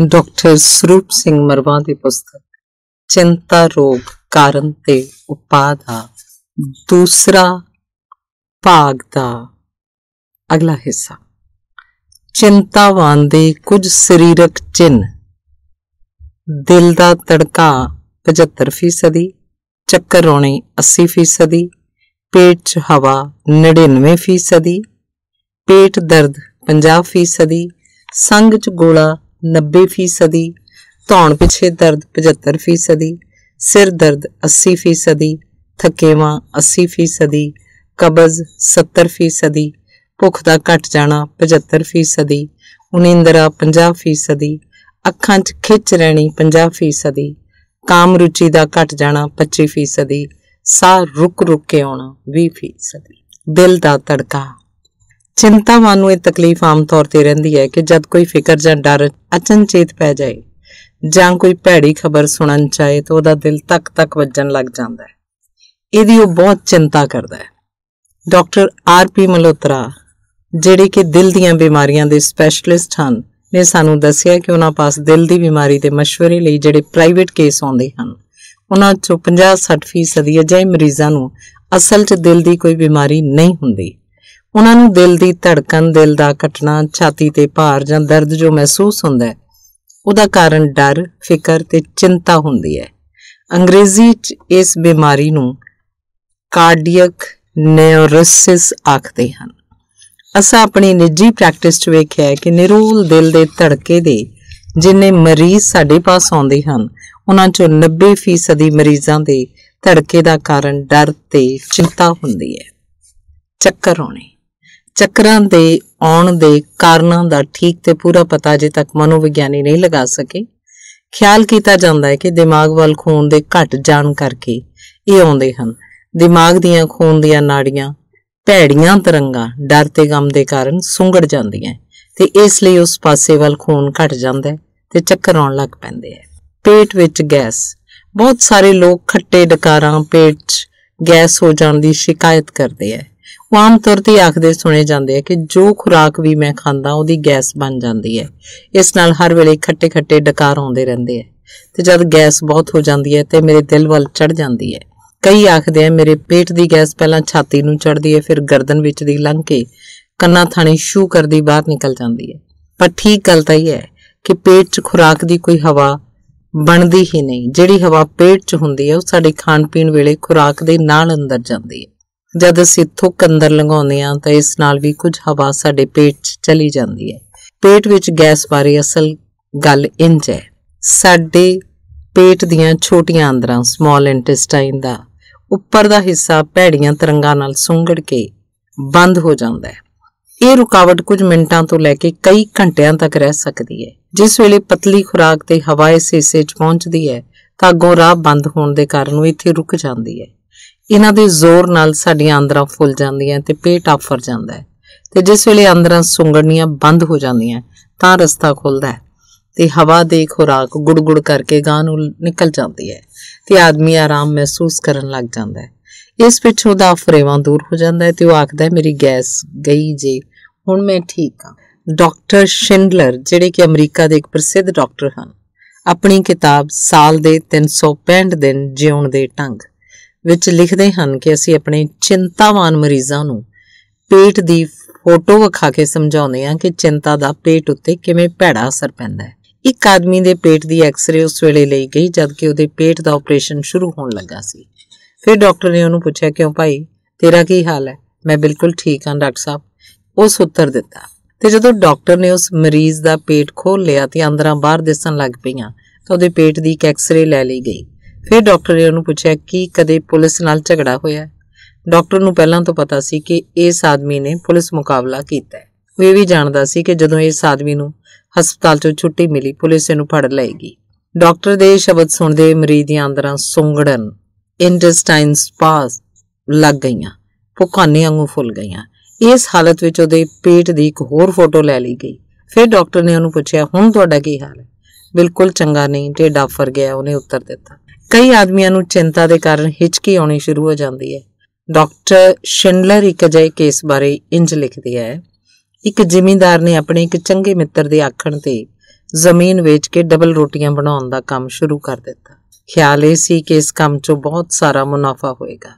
doctor स्वरूप सिंह मरवा की पुस्तक चिंता रोग कारण ते ਉਪਾਅ ਦਾ ਦੂਸਰਾ ਭਾਗ ਦਾ ਅਗਲਾ ਹਿੱਸਾ ਚਿੰਤਾਵਾਨ ਦੇ ਕੁਝ ਸਰੀਰਕ ਚਿੰਨ ਦਿਲ ਦਾ ਧੜਕਾ 75% ਚੱਕਰ ਆਉਣੇ 80% ਪੇਟ 'ਚ ਹਵਾ 99% ਪੇਟ ਦਰਦ 50% ਸੰਗ 'ਚ ਗੋਲਾ 90 ਫੀਸਦੀ ਧੌਣ ਪਿੱਛੇ ਦਰਦ 75 ਫੀਸਦੀ ਸਿਰ ਦਰਦ 80 ਫੀਸਦੀ ਥਕੇਵਾ 80 ਫੀਸਦੀ ਕਬਜ਼ 70 ਫੀਸਦੀ ਭੁੱਖ ਦਾ ਘਟ ਜਾਣਾ 75 ਫੀਸਦੀ ਉਨਿੰਦਰਾ 50 ਫੀਸਦੀ ਅੱਖਾਂ 'ਚ ਖਿੱਚ ਰਹਿਣੀ 50 ਫੀਸਦੀ ਕਾਮ ਰੁਚੀ ਦਾ ਘਟ ਜਾਣਾ 25 ਫੀਸਦੀ ਸਾਹ ਰੁਕ ਰੁਕ ਕੇ ਆਉਣਾ 20 ਫੀਸਦੀ ਦਿਲ ਦਾ ਤੜਕਾ ਚਿੰਤਾਵਾਂ ਨੂੰ ਇਹ ਤਕਲੀਫ ਆਮ ਤੌਰ ਤੇ ਰਹਿੰਦੀ ਹੈ ਕਿ ਜਦ ਕੋਈ ਫਿਕਰ ਜਾਂ ਡਰ ਅਚਨਚੇਤ ਪੈ ਜਾਏ ਜਾਂ ਕੋਈ ਭੈੜੀ ਖਬਰ ਸੁਣਨ ਚਾਹੇ ਤਾਂ ਉਹਦਾ ਦਿਲ ਤੱਕ-ਤੱਕ ਵੱਜਣ ਲੱਗ ਜਾਂਦਾ ਹੈ ਇਹਦੀ ਉਹ ਬਹੁਤ ਚਿੰਤਾ ਕਰਦਾ ਹੈ ਡਾਕਟਰ ਆਰ ਪੀ ਮਲੋਤਰਾ ਜਿਹੜੇ ਕਿ ਦਿਲ ਦੀਆਂ ਬਿਮਾਰੀਆਂ ਦੇ ਸਪੈਸ਼ਲਿਸਟ ਹਨ ਨੇ ਸਾਨੂੰ ਦੱਸਿਆ ਕਿ ਉਹਨਾਂ ਪਾਸ ਦਿਲ ਦੀ ਬਿਮਾਰੀ ਦੇ ਮਸ਼ਵਰੇ ਲਈ ਜਿਹੜੇ ਪ੍ਰਾਈਵੇਟ ਕੇਸ ਆਉਂਦੇ ਹਨ ਉਹਨਾਂ ਚੋਂ 50-60% ਅਜਿਹੇ ਮਰੀਜ਼ਾਂ ਨੂੰ ਅਸਲ 'ਚ ਦਿਲ ਦੀ ਕੋਈ ਬਿਮਾਰੀ ਨਹੀਂ ਹੁੰਦੀ ਉਹਨਾਂ ਨੂੰ ਦਿਲ ਦੀ ਧੜਕਣ ਦਿਲ ਦਾ ਘਟਣਾ ਛਾਤੀ ਤੇ ਭਾਰ ਜਾਂ ਦਰਦ ਜੋ ਮਹਿਸੂਸ ਹੁੰਦਾ ਹੈ ਉਹਦਾ ਕਾਰਨ ਡਰ ਫਿਕਰ ਤੇ ਚਿੰਤਾ ਹੁੰਦੀ ਹੈ ਅੰਗਰੇਜ਼ੀ 'ਚ ਇਸ ਬਿਮਾਰੀ ਨੂੰ ਕਾਰਡੀਅਕ ਨਿਊਰੋਸਿਸ ਆਖਦੇ ਹਨ ਅਸਾਂ ਆਪਣੀ ਨਿੱਜੀ ਪ੍ਰੈਕਟਿਸ 'ਚ ਵੇਖਿਆ ਹੈ ਕਿ ਨਿਰੂਲ ਦਿਲ ਦੇ ਧੜਕੇ ਦੇ ਜਿੰਨੇ ਮਰੀਜ਼ ਸਾਡੇ ਪਾਸ ਆਉਂਦੇ ਹਨ ਉਹਨਾਂ 'ਚੋਂ 90% ਦੀ ਮਰੀਜ਼ਾਂ ਦੇ ਧੜਕੇ ਦਾ ਕਾਰਨ ਡਰ ਤੇ ਚਿੰਤਾ ਹੁੰਦੀ ਹੈ ਚੱਕਰ ਆਉਣੇ ਚੱਕਰਾਂ ਦੇ ਆਉਣ ਦੇ ਕਾਰਨਾਂ ਦਾ ਠੀਕ ਤੇ ਪੂਰਾ ਪਤਾ ਅਜੇ ਤੱਕ ਮਨੋਵਿਗਿਆਨੀ ਨਹੀਂ ਲਗਾ ਸਕੇ ਖਿਆਲ ਕੀਤਾ ਜਾਂਦਾ ਹੈ ਕਿ ਦਿਮਾਗ ਵੱਲ ਖੂਨ ਦੇ ਘਟ ਜਾਣ ਕਰਕੇ ਇਹ ਆਉਂਦੇ ਹਨ ਦਿਮਾਗ ਦੀਆਂ ਖੂਨ ਦੀਆਂ ਨਾੜੀਆਂ ਭੈੜੀਆਂ ਤਰੰਗਾਂ ਡਰ ਤੇ ਗਮ ਦੇ ਕਾਰਨ ਸੁੰਗੜ ਜਾਂਦੀਆਂ ਤੇ ਇਸ ਲਈ ਉਸ ਪਾਸੇ ਵੱਲ ਖੂਨ ਘਟ ਜਾਂਦਾ ਤੇ ਚੱਕਰ ਆਉਣ ਲੱਗ ਪੈਂਦੇ ਹੈ ਪੇਟ ਵਿੱਚ ਗੈਸ ਬਹੁਤ ਸਾਰੇ ਲੋਕ ਖੱਟੇ ਡਕਾਰਾਂ ਪੇਟ ਵਿੱਚ ਗੈਸ ਹੋ ਜਾਣ ਦੀ ਸ਼ਿਕਾਇਤ ਕਰਦੇ ਹੈ ਉਹ ਆਮ ਤੌਰ ਤੇ ਆਖਦੇ ਸੁਣੇ ਜਾਂਦੇ ਆ ਕਿ ਜੋ ਖੁਰਾਕ ਵੀ ਮੈਂ ਖਾਂਦਾ ਉਹਦੀ ਗੈਸ ਬਣ ਜਾਂਦੀ ਹੈ ਇਸ ਨਾਲ ਹਰ ਵੇਲੇ ਖੱਟੇ-ਖੱਟੇ ਡਕਾਰ ਆਉਂਦੇ ਰਹਿੰਦੇ ਆ ਤੇ ਜਦ ਗੈਸ ਬਹੁਤ ਹੋ ਜਾਂਦੀ ਹੈ ਤੇ ਮੇਰੇ ਦਿਲ ਵੱਲ ਚੜ ਜਾਂਦੀ ਹੈ ਕਈ ਆਖਦੇ ਆ ਮੇਰੇ ਪੇਟ ਦੀ ਗੈਸ ਪਹਿਲਾਂ ਛਾਤੀ ਨੂੰ ਚੜਦੀ ਹੈ ਫਿਰ ਗਰਦਨ ਵਿੱਚ ਦੀ ਲੰਘ ਕੇ ਕੰਨਾਂ ਥਾਣੀ ਸ਼ੂ ਕਰਦੀ ਬਾਹਰ ਨਿਕਲ ਜਾਂਦੀ ਹੈ ਪਰ ਠੀਕ ਗੱਲ ਤਾਂ ਇਹ ਹੈ ਕਿ ਪੇਟ 'ਚ ਖੁਰਾਕ ਦੀ ਕੋਈ ਹਵਾ ਬਣਦੀ ਹੀ ਨਹੀਂ ਜਿਹੜੀ ਹਵਾ ਪੇਟ 'ਚ ਹੁੰਦੀ ਹੈ ਉਹ ਸਾਡੇ ਖਾਣ ਪੀਣ ਵੇਲੇ ਖੁਰਾਕ ਦੇ ਨਾਲ ਅੰਦਰ ਜਾਂਦੀ ਹੈ ਜਦ ਅਸੀਂ ਥੁੱਕ ਅੰਦਰ ਲੰਘਾਉਂਦੇ ਹਾਂ ਤਾਂ ਇਸ ਨਾਲ ਵੀ ਕੁਝ ਹਵਾ ਸਾਡੇ ਪੇਟ 'ਚ ਚਲੀ ਜਾਂਦੀ ਹੈ ਪੇਟ ਵਿੱਚ ਗੈਸ ਬਾਰੇ ਅਸਲ ਗੱਲ ਇੰਜ ਹੈ ਸਾਡੇ ਪੇਟ ਦੀਆਂ ਛੋਟੀਆਂ ਅੰਦਰਾਂ ਸਮਾਲ ਇੰਟੈਸਟਾਈਨ ਦਾ ਉੱਪਰ ਦਾ ਹਿੱਸਾ ਭੈੜੀਆਂ ਤਰੰਗਾਂ ਨਾਲ ਸੁੰਗੜ ਕੇ ਬੰਦ ਹੋ ਜਾਂਦਾ ਹੈ ਇਹ ਰੁਕਾਵਟ ਕੁਝ ਮਿੰਟਾਂ ਤੋਂ ਲੈ ਕੇ ਕਈ ਘੰਟਿਆਂ ਤੱਕ ਰਹਿ ਸਕਦੀ ਹੈ ਜਿਸ ਵੇਲੇ ਪਤਲੀ ਖੁਰਾਕ ਤੇ ਹਵਾ ਇਸ ਹਿੱਸੇ 'ਚ ਪਹੁੰਚਦੀ ਹੈ ਤਾਂ ਗੋਰਾ ਬੰਦ ਹੋਣ ਦੇ ਕਾਰਨ ਉਹ ਇੱਥੇ ਰੁਕ ਜਾਂਦੀ ਹੈ ਇਹਨਾਂ ਦੇ ਜ਼ੋਰ ਨਾਲ ਸਾਡੀਆਂ ਅੰਦਰਾਂ ਫੁੱਲ ਜਾਂਦੀਆਂ ਤੇ ਪੇਟ ਆਫਰ ਜਾਂਦਾ ਹੈ ਤੇ ਜਿਸ ਵੇਲੇ ਅੰਦਰਾਂ ਸੁੰਗੜਨੀਆਂ ਬੰਦ ਹੋ ਜਾਂਦੀਆਂ ਤਾਂ ਰਸਤਾ ਖੁੱਲਦਾ ਹੈ ਤੇ ਹਵਾ ਦੇ ਖੁਰਾਕ ਗੁੜਗੁੜ ਕਰਕੇ ਗਾਂ ਨੂੰ ਨਿਕਲ ਜਾਂਦੀ ਹੈ ਤੇ ਆਦਮੀ ਆਰਾਮ ਮਹਿਸੂਸ ਕਰਨ ਲੱਗ ਜਾਂਦਾ ਹੈ ਇਸ ਵਿੱਚ ਉਹਦਾ ਫਰੇਵਾਂ ਦੂਰ ਹੋ ਜਾਂਦਾ ਹੈ ਤੇ ਉਹ ਆਖਦਾ ਹੈ ਮੇਰੀ ਗੈਸ ਗਈ ਜੇ ਹੁਣ ਮੈਂ ਠੀਕ ਹਾਂ ਡਾਕਟਰ ਸ਼ਿੰਡਲਰ ਜਿਹੜੇ ਕਿ ਅਮਰੀਕਾ ਦੇ ਇੱਕ ਪ੍ਰਸਿੱਧ ਡਾਕਟਰ ਹਨ ਆਪਣੀ ਕਿਤਾਬ ਸਾਲ ਦੇ 365 ਦਿਨ ਜਿਉਣ ਦੇ ਢੰਗ ਵਿੱਚ ਲਿਖਦੇ ਹਨ ਕਿ ਅਸੀਂ ਆਪਣੇ ਚਿੰਤਾਵਾਨ ਮਰੀਜ਼ਾਂ ਨੂੰ ਪੇਟ ਦੀ ਫੋਟੋ ਵਿਖਾ ਕੇ ਸਮਝਾਉਂਦੇ ਹਾਂ ਕਿ ਚਿੰਤਾ ਦਾ ਪੇਟ ਉੱਤੇ ਕਿਵੇਂ ਭੈੜਾ ਅਸਰ ਪੈਂਦਾ ਹੈ ਇੱਕ ਆਦਮੀ ਦੇ ਪੇਟ ਦੀ ਐਕਸ-ਰੇ ਉਸ ਵੇਲੇ ਲਈ ਗਈ ਜਦ ਕਿ ਉਹਦੇ ਪੇਟ ਦਾ ਆਪਰੇਸ਼ਨ ਸ਼ੁਰੂ ਹੋਣ ਲੱਗਾ ਸੀ ਫਿਰ ਡਾਕਟਰ ਨੇ ਉਹਨੂੰ ਪੁੱਛਿਆ ਕਿਉਂ ਭਾਈ ਤੇਰਾ ਕੀ ਹਾਲ ਹੈ ਮੈਂ ਬਿਲਕੁਲ ਠੀਕ ਹਾਂ ਡਾਕਟਰ ਸਾਹਿਬ ਉਸ ਉੱਤਰ ਦਿੱਤਾ ਤੇ ਜਦੋਂ ਡਾਕਟਰ ਨੇ ਉਸ ਮਰੀਜ਼ ਦਾ ਪੇਟ ਖੋਲ ਲਿਆ ਤੇ ਅੰਦਰਾਂ ਬਾਹਰ ਦਿਸਣ ਲੱਗ ਪਈਆਂ ਤਾਂ ਉਹਦੇ ਪੇਟ ਦੀ ਇੱਕ ਐਕਸ-ਰੇ ਲੈ ਲਈ ਗਈ ਫਿਰ ਡਾਕਟਰ ਨੇ ਉਹਨੂੰ ਪੁੱਛਿਆ ਕਿ ਕਦੇ ਪੁਲਿਸ ਨਾਲ ਝਗੜਾ ਹੋਇਆ ਹੈ ਡਾਕਟਰ ਨੂੰ ਪਹਿਲਾਂ ਤੋਂ ਪਤਾ ਸੀ ਕਿ ਇਸ ਆਦਮੀ ਨੇ ਪੁਲਿਸ ਮੁਕਾਬਲਾ ਕੀਤਾ ਹੈ ਉਹ ਇਹ ਵੀ ਜਾਣਦਾ ਸੀ ਕਿ ਜਦੋਂ ਇਸ ਆਦਮੀ ਨੂੰ ਹਸਪਤਾਲ ਤੋਂ ਛੁੱਟੀ ਮਿਲੀ ਪੁਲਿਸ ਇਹਨੂੰ ਫੜ ਲਏਗੀ ਡਾਕਟਰ ਦੇ ਸ਼ਬਦ ਸੁਣਦੇ ਮਰੀਜ਼ ਦੀਆਂ ਅੰਦਰਾਂ ਸੁੰਗੜਨ ਇੰਟੈਸਟਾਈਨ ਸਪਾਸ ਲੱਗ ਗਈਆਂ ਭੁਕਾਨੇ ਵਾਂਗੂ ਫੁੱਲ ਗਈਆਂ ਇਸ ਹਾਲਤ ਵਿੱਚ ਉਹਦੇ ਪੇਟ ਦੀ ਇੱਕ ਹੋਰ ਫੋਟੋ ਲੈ ਲਈ ਗਈ ਫਿਰ ਡਾਕਟਰ ਨੇ ਉਹਨੂੰ ਪੁੱਛਿਆ ਹੁਣ ਤੁਹਾਡਾ ਕੀ ਹਾਲ ਹੈ ਬਿਲਕੁਲ ਚੰਗਾ ਨਹੀਂ ਢੇਡਾ ਫਰ ਗਿਆ ਉਹਨੇ ਉੱਤਰ ਦਿੱਤਾ ਕਈ ਆਦਮੀਆਂ ਨੂੰ ਚਿੰਤਾ ਦੇ ਕਾਰਨ ਹਿਚਕੀ ਆਉਣੀ ਸ਼ੁਰੂ ਹੋ ਜਾਂਦੀ ਹੈ ਡਾਕਟਰ ਸ਼ਿੰਡਲਰ ਇੱਕ ਅਜਿਹੇ ਕੇਸ ਬਾਰੇ ਇੰਜ ਲਿਖਦੀ ਹੈ ਇੱਕ ਜ਼ਿਮੀਂਦਾਰ ਨੇ ਆਪਣੇ ਇੱਕ ਚੰਗੇ ਮਿੱਤਰ ਦੇ ਆਖਣ ਤੇ ਜ਼ਮੀਨ ਵੇਚ ਕੇ ਡਬਲ ਰੋਟੀਆਂ ਬਣਾਉਣ ਦਾ ਕੰਮ ਸ਼ੁਰੂ ਕਰ ਦਿੱਤਾ ਖਿਆਲ ਇਹ ਸੀ ਕਿ ਇਸ ਕੰਮ 'ਚੋਂ ਬਹੁਤ ਸਾਰਾ ਮੁਨਾਫਾ ਹੋਏਗਾ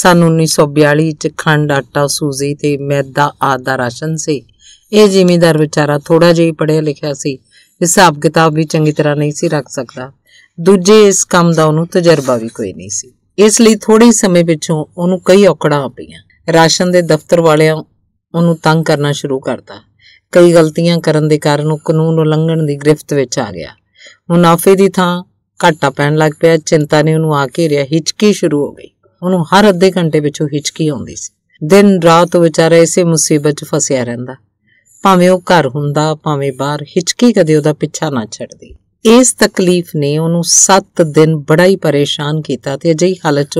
ਸਨ 1942 'ਚ ਖੰਡ ਆਟਾ ਸੂਜੀ ਤੇ ਮੈਦਾ ਆਦ ਦਾ ਰਾਸ਼ਨ ਸੀ ਇਹ ਜ਼ਿਮੀਂਦਾਰ ਵਿਚਾਰਾ ਥੋੜਾ ਜਿਹਾ ਹੀ ਪੜ੍ਹਿਆ ਲਿਖਿਆ ਸੀ ਹਿਸਾਬ ਕਿਤਾਬ ਵੀ ਚੰਗੀ ਤਰ੍ਹਾਂ ਨਹੀਂ ਸੀ ਰੱਖ ਸਕਦਾ ਦੂਜੇ ਇਸ ਕੰਮ ਦਾ ਉਹਨੂੰ ਤਜਰਬਾ ਵੀ ਕੋਈ ਨਹੀਂ ਸੀ ਇਸ ਲਈ ਥੋੜੇ ਸਮੇਂ ਪਿਛੋਂ ਉਹਨੂੰ ਕਈ ਔਕੜਾਂ ਆ ਪਈਆਂ ਰਾਸ਼ਨ ਦੇ ਦਫ਼ਤਰ ਵਾਲਿਆਂ ਉਹਨੂੰ ਤੰਗ ਕਰਨਾ ਸ਼ੁਰੂ ਕਰਤਾ ਕਈ ਗਲਤੀਆਂ ਕਰਨ ਦੇ ਕਾਰਨ ਉਹ ਕਾਨੂੰਨ ਉਲੰਘਣ ਦੀ ਗ੍ਰਿਫਤ ਵਿੱਚ ਆ ਗਿਆ ਮੁਨਾਫੇ ਦੀ ਥਾਂ ਘਾਟਾ ਪੈਣ ਲੱਗ ਪਿਆ ਚਿੰਤਾ ਨੇ ਉਹਨੂੰ ਆ ਕੇ ਰਿਆ ਹਿਚਕੀ ਸ਼ੁਰੂ ਹੋ ਗਈ ਉਹਨੂੰ ਹਰ ਅੱਧੇ ਘੰਟੇ ਵਿੱਚੋਂ ਹਿਚਕੀ ਆਉਂਦੀ ਸੀ ਦਿਨ ਰਾਤ ਉਹ ਵਿਚਾਰਾ ਇਸੇ ਮੁਸੀਬਤ 'ਚ ਫਸਿਆ ਰਹਿੰਦਾ ਭਾਵੇਂ ਉਹ ਘਰ ਹੁੰਦਾ ਭਾਵੇਂ ਬਾਹਰ ਹਿਚਕੀ ਕਦੇ ਉਹਦਾ ਪਿੱਛਾ ਨਾ ਛੱਡਦੀ ਇਸ ਤਕਲੀਫ ਨੇ ਉਹਨੂੰ 7 ਦਿਨ ਬੜਾ ਹੀ ਪਰੇਸ਼ਾਨ ਕੀਤਾ ਤੇ ਅਜਿਹੀ ਹਾਲਤ 'ਚ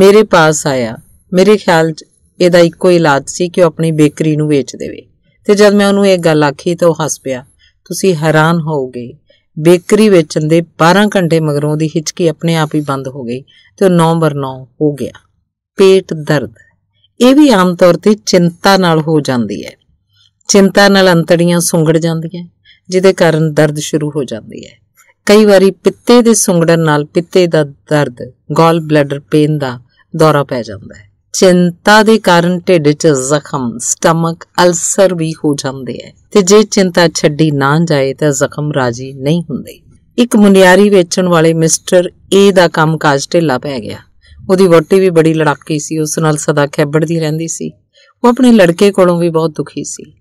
ਮੇਰੇ ਪਾਸ ਆਇਆ ਮੇਰੇ ਖਿਆਲ 'ਚ ਇਹਦਾ ਇੱਕੋ ਇਲਾਜ ਸੀ ਕਿ ਉਹ ਆਪਣੀ ਬੇਕਰੀ ਨੂੰ ਵੇਚ ਦੇਵੇ ਤੇ ਜਦ ਮੈਂ ਉਹਨੂੰ ਇਹ ਗੱਲ ਆਖੀ ਤਾਂ ਉਹ ਹੱਸ ਪਿਆ ਤੁਸੀਂ ਹੈਰਾਨ ਹੋਵੋਗੇ ਬੇਕਰੀ ਵੇਚਣ ਦੇ 12 ਘੰਟੇ ਮਗਰੋਂ ਦੀ ਹਿਚਕੀ ਆਪਣੇ ਆਪ ਹੀ ਬੰਦ ਹੋ ਗਈ ਤੇ ਉਹ 9 ਬਰ 9 ਹੋ ਗਿਆ ਪੇਟ ਦਰਦ ਇਹ ਵੀ ਆਮ ਤੌਰ ਤੇ ਚਿੰਤਾ ਨਾਲ ਹੋ ਜਾਂਦੀ ਹੈ ਚਿੰਤਾ ਨਾਲ ਅੰਤੜੀਆਂ ਸੁੰਗੜ ਜਾਂਦੀਆਂ ਜਿਹਦੇ ਕਾਰਨ ਦਰਦ ਸ਼ੁਰੂ ਹੋ ਜਾਂਦੀ ਹੈ ਕਈ ਵਾਰੀ ਪਿੱਤੇ ਦੇ ਸੁੰਗੜਨ ਨਾਲ ਪਿੱਤੇ ਦਾ ਦਰਦ ਗਾਲ ਬਲੈਡਰ ਪੇਨ ਦਾ ਦੌਰਾ ਪੈ ਜਾਂਦਾ ਹੈ ਚਿੰਤਾ ਦੇ ਕਾਰਨ ਢਿੱਡ 'ਚ ਜ਼ਖਮ ਸਟਮਕ ਅਲਸਰ ਵੀ ਹੋ ਜਾਂਦੇ ਹੈ ਤੇ ਜੇ ਚਿੰਤਾ ਛੱਡੀ ਨਾ ਜਾਏ ਤਾਂ ਜ਼ਖਮ ਰਾਜੀ ਨਹੀਂ ਹੁੰਦੇ ਇੱਕ ਮੁੰਡਿਆਰੀ ਵੇਚਣ ਵਾਲੇ ਮਿਸਟਰ ਏ ਦਾ ਕੰਮਕਾਜ ਢਿੱਲਾ ਪੈ ਗਿਆ ਉਹਦੀ ਵੋਟੀ ਵੀ ਬੜੀ ਲੜਾਕੀ ਸੀ ਉਸ ਨਾਲ ਸਦਾ ਖੈਬੜਦੀ ਰਹਿੰਦੀ ਸੀ ਉਹ ਆਪਣੇ ਲੜਕੇ ਕੋਲੋਂ ਵੀ ਬਹੁਤ ਦੁਖੀ ਸੀ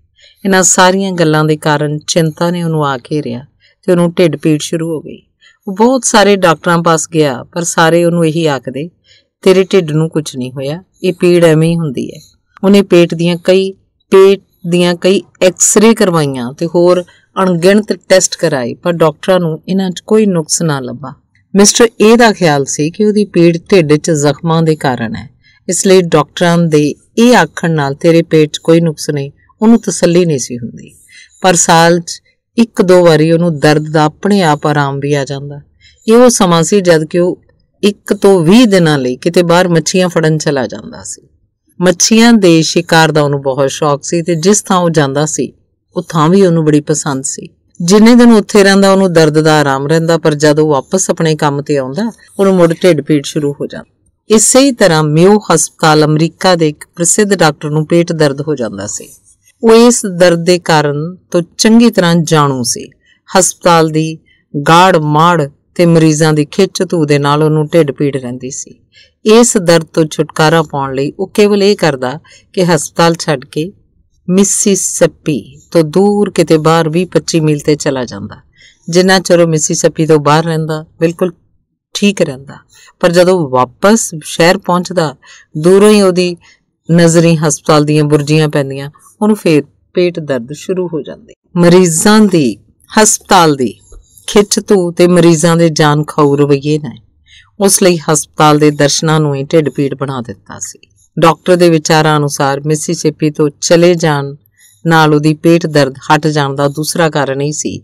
ਇਹਨਾਂ ਸਾਰੀਆਂ ਗੱਲਾਂ ਦੇ ਕਾਰਨ ਚਿੰਤਾ ਨੇ ਉਹਨੂੰ ਆ ਘੇਰਿਆ ਤੇ ਉਹਨੂੰ ਢਿੱਡ ਪੀੜ ਸ਼ੁਰੂ ਹੋ ਗਈ ਉਹ ਬਹੁਤ ਸਾਰੇ ਡਾਕਟਰਾਂ ਪਾਸ ਗਿਆ ਪਰ ਸਾਰੇ ਉਹਨੂੰ ਇਹੀ ਆਖਦੇ ਤੇਰੇ ਢਿੱਡ ਨੂੰ ਕੁਝ ਨਹੀਂ ਹੋਇਆ ਇਹ ਪੀੜ ਐਵੇਂ ਹੀ ਹੁੰਦੀ ਹੈ ਉਹਨੇ ਪੇਟ ਦੀਆਂ ਕਈ ਪੇਟ ਦੀਆਂ ਕਈ ਐਕਸ-ਰੇ ਕਰਵਾਈਆਂ ਤੇ ਹੋਰ ਅਣਗਿਣਤ ਟੈਸਟ ਕਰਾਏ ਪਰ ਡਾਕਟਰਾਂ ਨੂੰ ਇਹਨਾਂ 'ਚ ਕੋਈ ਨੁਕਸ ਨਾ ਲੱਭਾ ਮਿਸਟਰ ਏ ਦਾ ਖਿਆਲ ਸੀ ਕਿ ਉਹਦੀ ਪੀੜ ਢਿੱਡ 'ਚ ਜ਼ਖਮਾਂ ਦੇ ਕਾਰਨ ਹੈ ਇਸ ਲਈ ਡਾਕਟਰਾਂ ਦੇ ਇਹ ਆਖਣ ਨਾਲ ਤੇਰੇ ਪੇਟ 'ਚ ਕੋਈ ਨੁਕਸ ਨਹੀਂ ਉਹਨੂੰ ਤਸੱਲੀ ਨਹੀਂ ਸੀ ਹੁੰਦੀ ਪਰ ਸਾਲ 'ਚ ਇੱਕ ਦੋ ਵਾਰੀ ਉਹਨੂੰ ਦਰਦ ਦਾ ਆਪਣੇ ਆਪ ਆਰਾਮ ਵੀ ਆ ਜਾਂਦਾ ਇਹ ਉਹ ਸਮਾਂ ਸੀ ਜਦ ਕਿ ਉਹ ਇੱਕ ਤੋਂ 20 ਦਿਨਾਂ ਲਈ ਕਿਤੇ ਬਾਹਰ ਮੱਛੀਆਂ ਫੜਨ ਚਲਾ ਜਾਂਦਾ ਸੀ ਮੱਛੀਆਂ ਦੇ ਸ਼ਿਕਾਰ ਦਾ ਉਹਨੂੰ ਬਹੁਤ ਸ਼ੌਕ ਸੀ ਤੇ ਜਿਸ ਥਾਂ ਉਹ ਜਾਂਦਾ ਸੀ ਉਹ ਥਾਂ ਵੀ ਉਹਨੂੰ ਬੜੀ ਪਸੰਦ ਸੀ ਜਿੰਨੇ ਦਿਨ ਉੱਥੇ ਰਹਿੰਦਾ ਉਹਨੂੰ ਦਰਦ ਦਾ ਆਰਾਮ ਰਹਿੰਦਾ ਪਰ ਜਦੋਂ ਵਾਪਸ ਆਪਣੇ ਕੰਮ ਤੇ ਆਉਂਦਾ ਉਹਨੂੰ ਮੁੜ ਢਿੱਡ ਪੀੜ ਸ਼ੁਰੂ ਹੋ ਜਾਂਦਾ ਇਸੇ ਤਰ੍ਹਾਂ ਮਿਓ ਹਸਪਤਾਲ ਅਮਰੀਕਾ ਦੇ ਇੱਕ ਪ੍ਰਸਿੱਧ ਡਾਕਟਰ ਨੂੰ ਪੇਟ ਦਰਦ ਹੋ ਜਾਂਦਾ ਸੀ ਉਹ ਇਸ ਦਰਦ ਦੇ ਕਾਰਨ ਤੋਂ ਚੰਗੀ ਤਰ੍ਹਾਂ ਜਾਣੂ ਸੀ ਹਸਪਤਾਲ ਦੀ ਗਾੜ ਮਾੜ ਤੇ ਮਰੀਜ਼ਾਂ ਦੀ ਖਿੱਚ ਧੂ ਦੇ ਨਾਲ ਉਹਨੂੰ ਢਿੱਡ ਪੀੜ ਰਹਿੰਦੀ ਸੀ ਇਸ ਦਰਦ ਤੋਂ ਛੁਟਕਾਰਾ ਪਾਉਣ ਲਈ ਉਹ ਕੇਵਲ ਇਹ ਕਰਦਾ ਕਿ ਹਸਪਤਾਲ ਛੱਡ ਕੇ ਮਿਸੀਸਿਪੀ ਤੋਂ ਦੂਰ ਕਿਤੇ ਬਾਹਰ 20-25 ਮੀਲ ਤੇ ਚਲਾ ਜਾਂਦਾ ਜਿੰਨਾ ਚਿਰ ਉਹ ਮਿਸੀਸਿਪੀ ਤੋਂ ਬਾਹਰ ਰਹਿੰਦਾ ਬਿਲਕੁਲ ਠੀਕ ਰਹਿੰਦਾ ਪਰ ਜਦੋਂ ਵਾਪਸ ਸ਼ਹਿਰ ਪਹੁੰਚਦਾ ਦੂਰੋਂ ਹੀ ਉਹਦੀ ਨਜ਼ਰੀ ਹਸਪਤਾਲ ਦੀਆਂ ਬੁਰਜੀਆਂ ਪੈਂਦੀਆਂ ਉਹਨੂੰ ਫੇਰ ਪੇਟ ਦਰਦ ਸ਼ੁਰੂ ਹੋ ਜਾਂਦੇ ਮਰੀਜ਼ਾਂ ਦੀ ਹਸਪਤਾਲ ਦੀ ਖਿੱਚ ਧੂ ਤੇ ਮਰੀਜ਼ਾਂ ਦੇ ਜਾਨ ਖਾਊ ਰਵਈਏ ਨੇ ਉਸ ਲਈ ਹਸਪਤਾਲ ਦੇ ਦਰਸ਼ਨਾਂ ਨੂੰ ਹੀ ਢਿੱਡ ਪੀੜ ਬਣਾ ਦਿੱਤਾ ਸੀ ਡਾਕਟਰ ਦੇ ਵਿਚਾਰਾਂ ਅਨੁਸਾਰ ਮਿਸੀਸਿਪੀ ਤੋਂ ਚਲੇ ਜਾਣ ਨਾਲ ਉਹਦੀ ਪੇਟ ਦਰਦ ਹਟ ਜਾਣ ਦਾ ਦੂਸਰਾ ਕਾਰਨ ਇਹ ਸੀ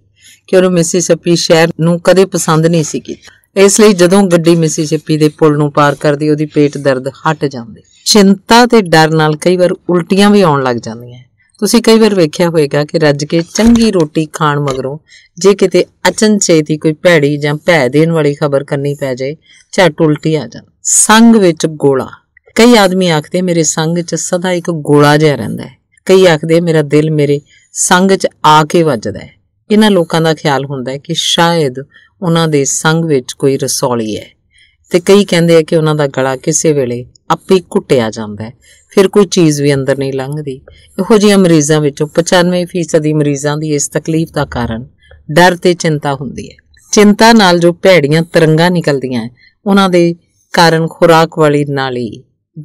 ਕਿ ਉਹਨੂੰ ਮਿਸੀਸਿਪੀ ਸ਼ਹਿਰ ਨੂੰ ਕਦੇ ਪਸੰਦ ਨਹੀਂ ਸੀ ਕੀਤਾ ਇਸ ਲਈ ਜਦੋਂ ਗੱਡੀ ਮਿਸੀਸਿਪੀ ਦੇ ਪੁਲ ਨੂੰ ਪਾਰ ਕਰਦੀ ਉਹਦੀ ਪੇਟ ਦਰਦ ਹਟ ਜਾਂਦੇ ਚਿੰਤਾ ਤੇ ਡਰ ਨਾਲ ਕਈ ਵਾਰ ਉਲਟੀਆਂ ਵੀ ਆਉਣ ਲੱਗ ਜਾਂਦੀਆਂ ਤੁਸੀਂ ਕਈ ਵਾਰ ਵੇਖਿਆ ਹੋਵੇਗਾ ਕਿ ਰੱਜ ਕੇ ਚੰਗੀ ਰੋਟੀ ਖਾਣ ਮਗਰੋਂ ਜੇ ਕਿਤੇ ਅਚਨਚੇਤ ਹੀ ਕੋਈ ਭੈੜੀ ਜਾਂ ਭੈ ਦੇਣ ਵਾਲੀ ਖਬਰ ਕਰਨੀ ਪੈ ਜਾਏ ਝਟ ਉਲਟੀ ਆ ਜਾਂਦੀ ਸੰਗ ਵਿੱਚ ਗੋਲਾ ਕਈ ਆਦਮੀ ਆਖਦੇ ਮੇਰੇ ਸੰਗ 'ਚ ਸਦਾ ਇੱਕ ਗੋਲਾ ਜਿਹਾ ਰਹਿੰਦਾ ਹੈ ਕਈ ਆਖਦੇ ਮੇਰਾ ਦਿਲ ਮੇਰੇ ਸੰਗ 'ਚ ਆ ਕੇ ਵੱਜਦਾ ਹੈ ਇਹਨਾਂ ਲੋਕਾਂ ਦਾ ਖਿਆਲ ਹੁੰਦਾ ਹੈ ਕਿ ਸ਼ਾਇਦ ਉਹਨਾਂ ਦੇ ਸੰਗ ਵਿੱਚ ਕੋਈ ਰਸੌਲੀ ਹੈ ਤੇ ਕਈ ਕਹਿੰਦੇ ਆ ਕਿ ਉਹਨਾਂ ਦਾ ਗਲਾ ਕਿਸੇ ਵੇਲੇ ਆਪੇ ਘੁੱਟਿਆ ਜਾਂਦਾ ਹੈ ਫਿਰ ਕੋਈ ਚੀਜ਼ ਵੀ ਅੰਦਰ ਨਹੀਂ ਲੰਘਦੀ ਇਹੋ ਜਿਹੀਆਂ ਮਰੀਜ਼ਾਂ ਵਿੱਚੋਂ 95% ਮਰੀਜ਼ਾਂ ਦੀ ਇਸ ਤਕਲੀਫ ਦਾ ਕਾਰਨ ਡਰ ਤੇ ਚਿੰਤਾ ਹੁੰਦੀ ਹੈ ਚਿੰਤਾ ਨਾਲ ਜੋ ਭੈੜੀਆਂ ਤਰੰਗਾਂ ਨਿਕਲਦੀਆਂ ਉਹਨਾਂ ਦੇ ਕਾਰਨ ਖੁਰਾਕ ਵਾਲੀ ਨਾਲੀ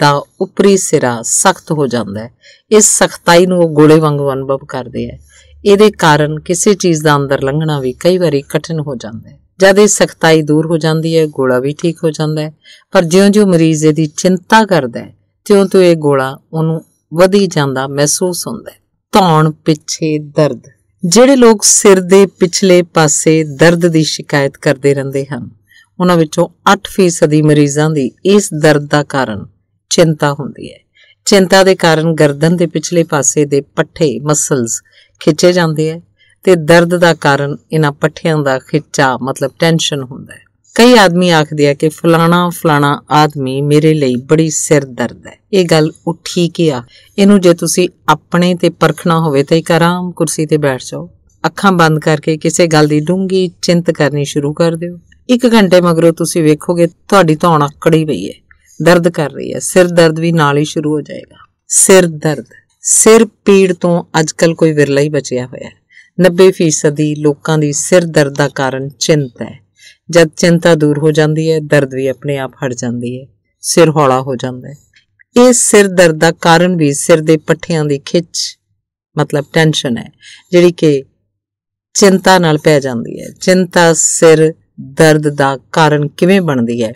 ਦਾ ਉਪਰੀ ਸਿਰਾ ਸਖਤ ਹੋ ਜਾਂਦਾ ਹੈ ਇਸ ਸਖਤਾਈ ਨੂੰ ਉਹ ਗੋਲੇ ਵਾਂਗ ਅਨੁਭਵ ਕਰਦੇ ਹੈ ਇਹਦੇ ਕਾਰਨ ਕਿਸੇ ਚੀਜ਼ ਦਾ ਅੰਦਰ ਲੰਘਣਾ ਵੀ ਕਈ ਵਾਰੀ ਕਠਿਨ ਹੋ ਜਾਂਦਾ ਹੈ ਜਦ ਇਹ ਸਖਤਾਈ ਦੂਰ ਹੋ ਜਾਂਦੀ ਹੈ ਗੋਲਾ ਵੀ ਠੀਕ ਹੋ ਜਾਂਦਾ ਹੈ ਪਰ ਜਿਉਂ-ਜਿਉਂ ਮਰੀਜ਼ ਇਹਦੀ ਚਿੰਤਾ ਕਰਦਾ ਹੈ ਤਿਉਂ-ਤਿਉਂ ਇਹ ਗੋਲਾ ਉਹਨੂੰ ਵਧੀ ਜਾਂਦਾ ਮਹਿਸੂਸ ਹੁੰਦਾ ਹੈ ਧੌਣ ਪਿੱਛੇ ਦਰਦ ਜਿਹੜੇ ਲੋਕ ਸਿਰ ਦੇ ਪਿਛਲੇ ਪਾਸੇ ਦਰਦ ਦੀ ਸ਼ਿਕਾਇਤ ਕਰਦੇ ਰਹਿੰਦੇ ਹਨ ਉਹਨਾਂ ਵਿੱਚੋਂ 8% ਦੀ ਮਰੀਜ਼ਾਂ ਦੀ ਇਸ ਦਰਦ ਦਾ ਕਾਰਨ ਚਿੰਤਾ ਹੁੰਦੀ ਹੈ ਚਿੰਤਾ ਦੇ ਕਾਰਨ ਗਰਦਨ ਦੇ ਪਿਛਲੇ ਪਾਸੇ ਦੇ ਪੱਠੇ ਮਸਲਸ ਖਿੱਚੇ ਜਾਂਦੇ ਆ ਤੇ ਦਰਦ ਦਾ ਕਾਰਨ ਇਹਨਾਂ ਪੱਠਿਆਂ ਦਾ ਖਿੱਚਾ ਮਤਲਬ ਟੈਨਸ਼ਨ ਹੁੰਦਾ ਹੈ ਕਈ ਆਦਮੀ ਆਖਦੇ ਆ ਕਿ ਫਲਾਣਾ ਫਲਾਣਾ ਆਦਮੀ ਮੇਰੇ ਲਈ ਬੜੀ ਸਿਰ ਦਰਦ ਹੈ ਇਹ ਗੱਲ ਉਹ ਠੀਕ ਹੀ ਆ ਇਹਨੂੰ ਜੇ ਤੁਸੀਂ ਆਪਣੇ ਤੇ ਪਰਖਣਾ ਹੋਵੇ ਤਾਂ ਇੱਕ ਆਰਾਮ ਕੁਰਸੀ ਤੇ ਬੈਠ ਜਾਓ ਅੱਖਾਂ ਬੰਦ ਕਰਕੇ ਕਿਸੇ ਗੱਲ ਦੀ ਡੂੰਗੀ ਚਿੰਤ ਕਰਨੀ ਸ਼ੁਰੂ ਕਰ ਦਿਓ ਇੱਕ ਘੰਟੇ ਮਗਰੋਂ ਤੁਸੀਂ ਵੇਖੋਗੇ ਤੁਹਾਡੀ ਧੌਣ ਅਕੜੀ ਪਈ ਹੈ ਦਰਦ ਕਰ ਰਹੀ ਹੈ ਸਿਰ ਦਰਦ ਵੀ ਨਾਲ ਹੀ ਸ਼ੁਰੂ ਹੋ ਜਾਏਗਾ ਸਿਰ ਦਰਦ ਸਿਰ ਪੀੜ ਤੋਂ ਅੱਜਕੱਲ ਕੋਈ ਵਿਰਲਾ ਹੀ ਬਚਿਆ ਹੋਇਆ ਹੈ 90 ਫੀਸਦੀ ਲੋਕਾਂ ਦੀ ਸਿਰ ਦਰਦ ਦਾ ਕਾਰਨ ਚਿੰਤਾ ਹੈ ਜਦ ਚਿੰਤਾ ਦੂਰ ਹੋ ਜਾਂਦੀ ਹੈ ਦਰਦ ਵੀ ਆਪਣੇ ਆਪ ਹਟ ਜਾਂਦੀ ਹੈ ਸਿਰ ਹੌਲਾ ਹੋ ਜਾਂਦਾ ਹੈ ਇਹ ਸਿਰ ਦਰਦ ਦਾ ਕਾਰਨ ਵੀ ਸਿਰ ਦੇ ਪੱਠਿਆਂ ਦੀ ਖਿੱਚ ਮਤਲਬ ਟੈਨਸ਼ਨ ਹੈ ਜਿਹੜੀ ਕਿ ਚਿੰਤਾ ਨਾਲ ਪੈ ਜਾਂਦੀ ਹੈ ਚਿੰਤਾ ਸਿਰ ਦਰਦ ਦਾ ਕਾਰਨ ਕਿਵੇਂ ਬਣਦੀ ਹੈ